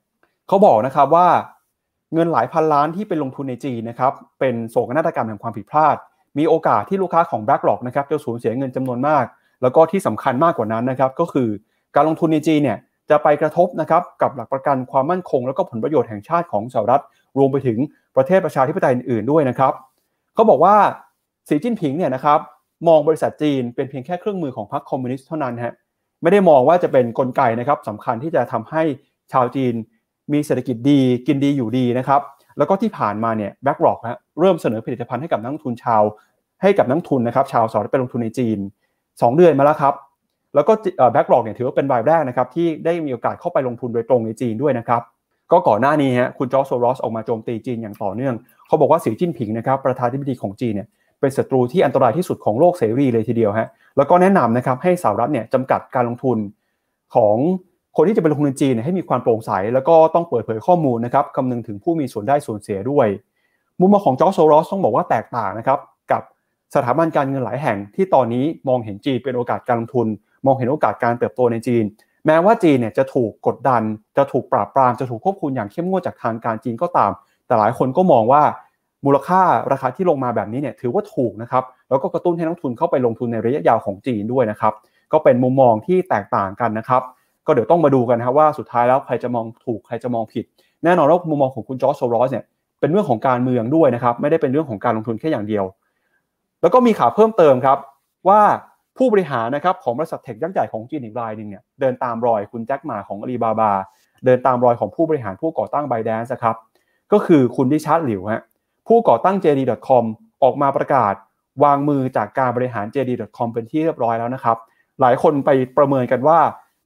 เขาบอกนะครับว่าเงินหลายพันล้านที่ไปลงทุนในจีนนะครับเป็นโศกนาฏกรรมแห่งความผิดพลาดมีโอกาสที่ลูกค้าของ BlackRock นะครับจะสูญเสียเงินจำนวนมาก แล้วก็ที่สำคัญมากกว่านั้นนะครับก็คือการลงทุนในจีเนี่ยจะไปกระทบนะครับกับหลักประกันความมั่นคง แล้วก็ผลประโยชน์แห่งชาติของสหรัฐรวมไปถึงประเทศประชาธิปไตยอื่นๆด้วยนะครับเขาบอกว่าสีจิ้นผิงเนี่ยนะครับมองบริษัทจีนเป็นเพียงแค่เครื่องมือของพรรคคอมมิวนิสต์เท่านั้นฮะไม่ได้มองว่าจะเป็นนกลไกนะครับสำคัญที่จะทำให้ชาวจีน มีเศรษฐกิจดีกินดีอยู่ดีนะครับแล้วก็ที่ผ่านมาเนี่ยแบ็กหลอกฮะเริ่มเสนอผลิตภัณฑ์ให้กับนักลงทุนชาวให้กับนักทุนนะครับชาวสหรัฐไปลงทุนในจีน 2 เดือนมาแล้วครับ แล้วก็แบ็กบล็อกเนี่ยถือว่าเป็นรายแรกนะครับที่ได้มีโอกาสเข้าไปลงทุนโดยตรงในจีนด้วยนะครับก็ก่อนหน้านี้ฮะคุณจอร์จโซลอสออกมาโจมตีจีนอย่างต่อเนื่อง เขาบอกว่าสีจิ้นผิงนะครับประธานาธิบดีของจีนเนี่ยเป็นศัตรูที่อันตรายที่สุดของโลกเสรีเลยทีเดียวฮะแล้วก็แนะนำนะครับให้สหรัฐเนี่ยจำกัดการลงทุนของคนที่จะไปลงทุนในจีนให้มีความโปร่งใสแล้วก็ต้องเปิดเผยข้อมูลนะครับคำนึงถึงผู้มีส่วนได้ส่วนเสียด้วย มุมมองของจอร์จโซลอสต้องบอกว่าแตกต่างนะครับกับสถาบันการเงินหลายแห่งที่ตอนนี้มองเห็นจีนเป็นโอกาสการลงทุน มองเห็นโอกาสการเติบโตในจีน แม้ว่าจีนเนี่ยจะถูกกดดันจะถูกปราบปรามจะถูกควบคุมอย่างเข้มงวดจากทางการจีนก็ตาม แต่หลายคนก็มองว่ามูลค่าราคาที่ลงมาแบบนี้เนี่ยถือว่าถูกนะครับแล้วก็กระตุ้นให้นักทุนเข้าไปลงทุนในระยะยาวของจีนด้วยนะครับก็เป็นมุมมองที่แตกต่างกันนะครับก็เดี๋ยวต้องมาดูกันนะว่าสุดท้ายแล้วใครจะมองถูกใครจะมองผิดแน่นอนว่ามุมมองของคุณจอร์จโซรอสเนี่ยเป็นเรื่องของการเมืองด้วยนะครับไม่ได้เป็นเรื่องของการลงทุนแค่อย่างเดียวแล้วก็มีข่าวเพิ่มเติมครับว่าผู้บริหารนะครับของบริษัทเทคยักษ์ใหญ่ของจีนอีกรายหนึ่งเนี่ยเดินตามรอยคุณแจ็คหมาของอาลีบาบาเดินตามรอยของผู้บริหารผู้ก่อตั้งไบแดนซ์ครับ ก็คือคุณดิชาร์ดหลิวฮะผู้ก่อตั้ง JD.com ออกมาประกาศวางมือจากการบริหาร JD.com เป็นที่เรียบร้อยแล้วนะครับ หลายคนไปประเมินกันว่า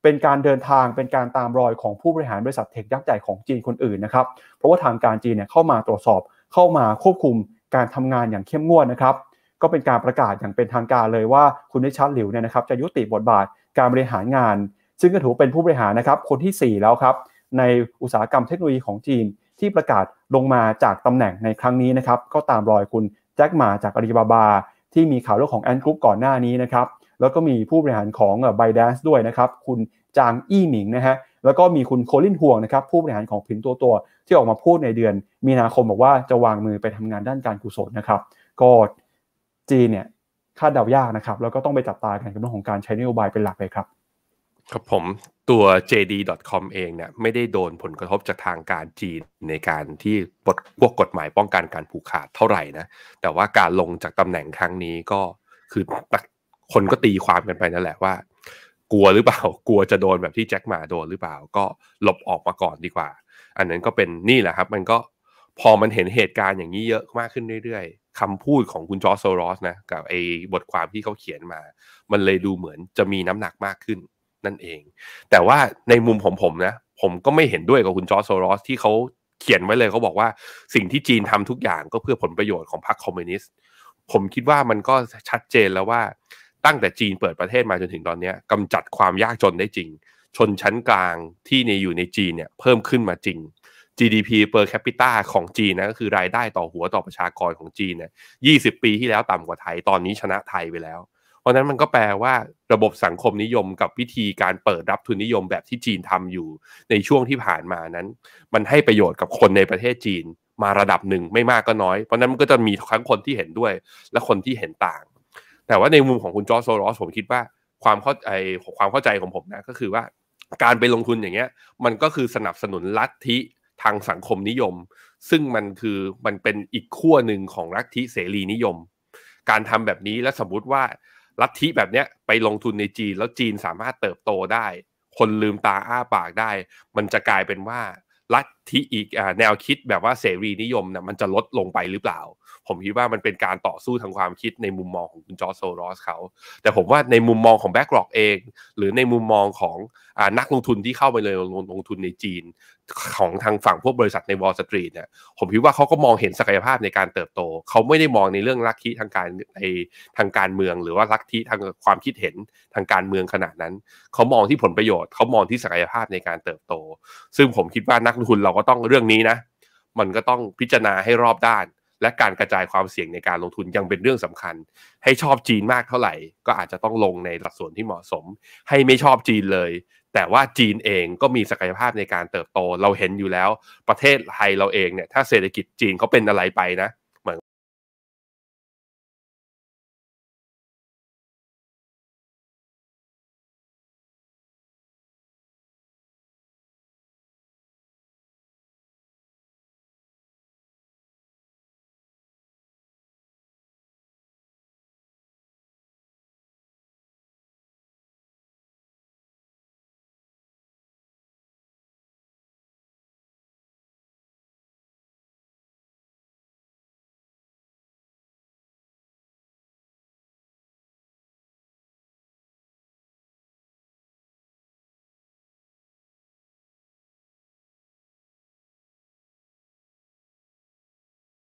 เป็นการเดินทางเป็นการตามรอยของผู้บริหารบริษัทเทคยักษ์ใหญ่ของจีนคนอื่นนะครับ เพราะว่าทางการจีนเนี่ยเข้ามาตรวจสอบเข้ามาควบคุมการทำงานอย่างเข้มงวดนะครับก็เป็นการประกาศอย่างเป็นทางการเลยว่าคุณนิชัดหลิวเนี่ยนะครับจะยุติบทบาทการบริหารงาน ซึ่งก็ถือเป็นผู้บริหารนะครับคนที่ 4 แล้วครับ ในอุตสาหกรรมเทคโนโลยีของจีนที่ประกาศลงมาจากตำแหน่งในครั้งนี้นะครับก็ตามรอยคุณแจ็คหมาจากอาลีบาบา ที่มีข่าวเรื่องของแอนกรุ๊ปก่อนหน้านี้นะครับแล้วก็มีผู้บริหารของไบแดนซ์ด้วยนะครับ คุณจางอี้หมิงนะฮะแล้วก็มีคุณโคลินห่วงนะครับ ผู้บริหารของผินตัวตัวที่ออกมาพูดในเดือน มีนาคมบอกว่าจะวางมือไปทำงานด้านการกุศลนะครับก็จีนเนี่ยคาดเดายากนะครับ แล้วก็ต้องไปจับตากันกับเรื่องของการใช้นโยบายเป็นหลักเลยครับ ครับผมตัว JD.com เองเนี่ยไม่ได้โดนผลกระทบจากทางการจีนในการที่บทพวกกฎหมายป้องกันการผูกขาดเท่าไหร่นะแต่ว่าการลงจากตำแหน่งครั้งนี้ก็คือคนก็ตีความกันไปนั่นแหละว่ากลัวหรือเปล่า กลัวจะโดนแบบที่แจ็คหมาโดนหรือเปล่า ก็หลบออกมาก่อนดีกว่าอันนั้นก็เป็นนี่แหละครับ มันก็พอมันเห็นเหตุการณ์อย่างนี้เยอะมากขึ้นเรื่อยคำพูดของคุณจอร์โซรอสนะกับไอ้บทความที่เขาเขียนมา มันเลยดูเหมือนจะมีน้ำหนักมากขึ้นนั่นเอง แต่ว่าในมุมของผมนะผมก็ไม่เห็นด้วยกับคุณจอร์โซรอสที่เขาเขียนไว้เลย เขาบอกว่าสิ่งที่จีนทำทุกอย่างก็เพื่อผลประโยชน์ของพรรคคอมมิวนิสต์ ผมคิดว่ามันก็ชัดเจนแล้วว่าตั้งแต่จีนเปิดประเทศมาจนถึงตอนนี้กำจัดความยากจนได้จริง ชนชั้นกลางที่ในอยู่ในจีนเนี่ยเพิ่มขึ้นมาจริง GDP per capita ของจีนนะก็คือรายได้ต่อหัวต่อประชากรของจีนเนี่ยยีปีที่แล้วต่ำกว่าไทย ตอนนี้ชนะไทยไปแล้ว เพราะนั้นมันก็แปลว่าระบบสังคมนิยมกับวิธีการเปิดรับทุนนิยมแบบที่จีนทำอยู่ในช่วงที่ผ่านมานั้น มันให้ประโยชน์กับคนในประเทศจีนมาระดับหนึ่งไม่มากก็น้อย เพราะนั้นมันก็จะมีทั้งคนที่เห็นด้วย และคนที่เห็นต่าง แต่ว่าในมุมของคุณจอร์โซลอสผมคิดว่าความเข้าใจความเข้าใจของผมนะก็คือว่า การไปลงทุนอย่างเงี้ยมันก็คือสนับสนุนลัทธิทางสังคมนิยม ซึ่งมันคือมันเป็นอีกขั้วหนึ่งของลัทธิเสรีนิยม การทำแบบนี้และสมมุติว่าลัทธิแบบเนี้ยไปลงทุนในจีน แล้วจีนสามารถเติบโตได้ คนลืมตาอ้าปากได้ มันจะกลายเป็นว่ารัฐที่อีกแนวคิดแบบว่าเสรีนิยมนะมันจะลดลงไปหรือเปล่า ผมคิดว่ามันเป็นการต่อสู้ทางความคิดในมุมมองของคุณจอร์โซรอสเขา แต่ผมว่าในมุมมองของแบ็กกรอกเอง หรือในมุมมองของอนักลงทุนที่เข้าไปเลยลงลงทุนในจีนของทางฝั่งพวกบริษัทในวอลสตรีทเนี่ยผมคิดว่าเขาก็มองเห็นศักยภาพในการเติบโตเขาไม่ได้มองในเรื่องลัทธิทางการในทางการเมืองหรือว่าลัทธิทางความคิดเห็นทางการเมืองขนาดนั้นเขามองที่ผลประโยชน์เขามองที่ศักยภาพในการเติบโต ซึ่งผมคิดว่านักลงทุนเราก็ต้องเรื่องนี้นะ มันก็ต้องพิจารณาให้รอบด้าน และการกระจายความเสี่ยงในการลงทุนยังเป็นเรื่องสำคัญ ให้ชอบจีนมากเท่าไหร่ก็อาจจะต้องลงในหลักส่วนที่เหมาะสม ให้ไม่ชอบจีนเลย แต่ว่าจีนเองก็มีศักยภาพในการเติบโตเราเห็นอยู่แล้ว ประเทศไทยเราเองเนี่ย ถ้าเศรษฐกิจจีนเขาเป็นอะไรไปนะเ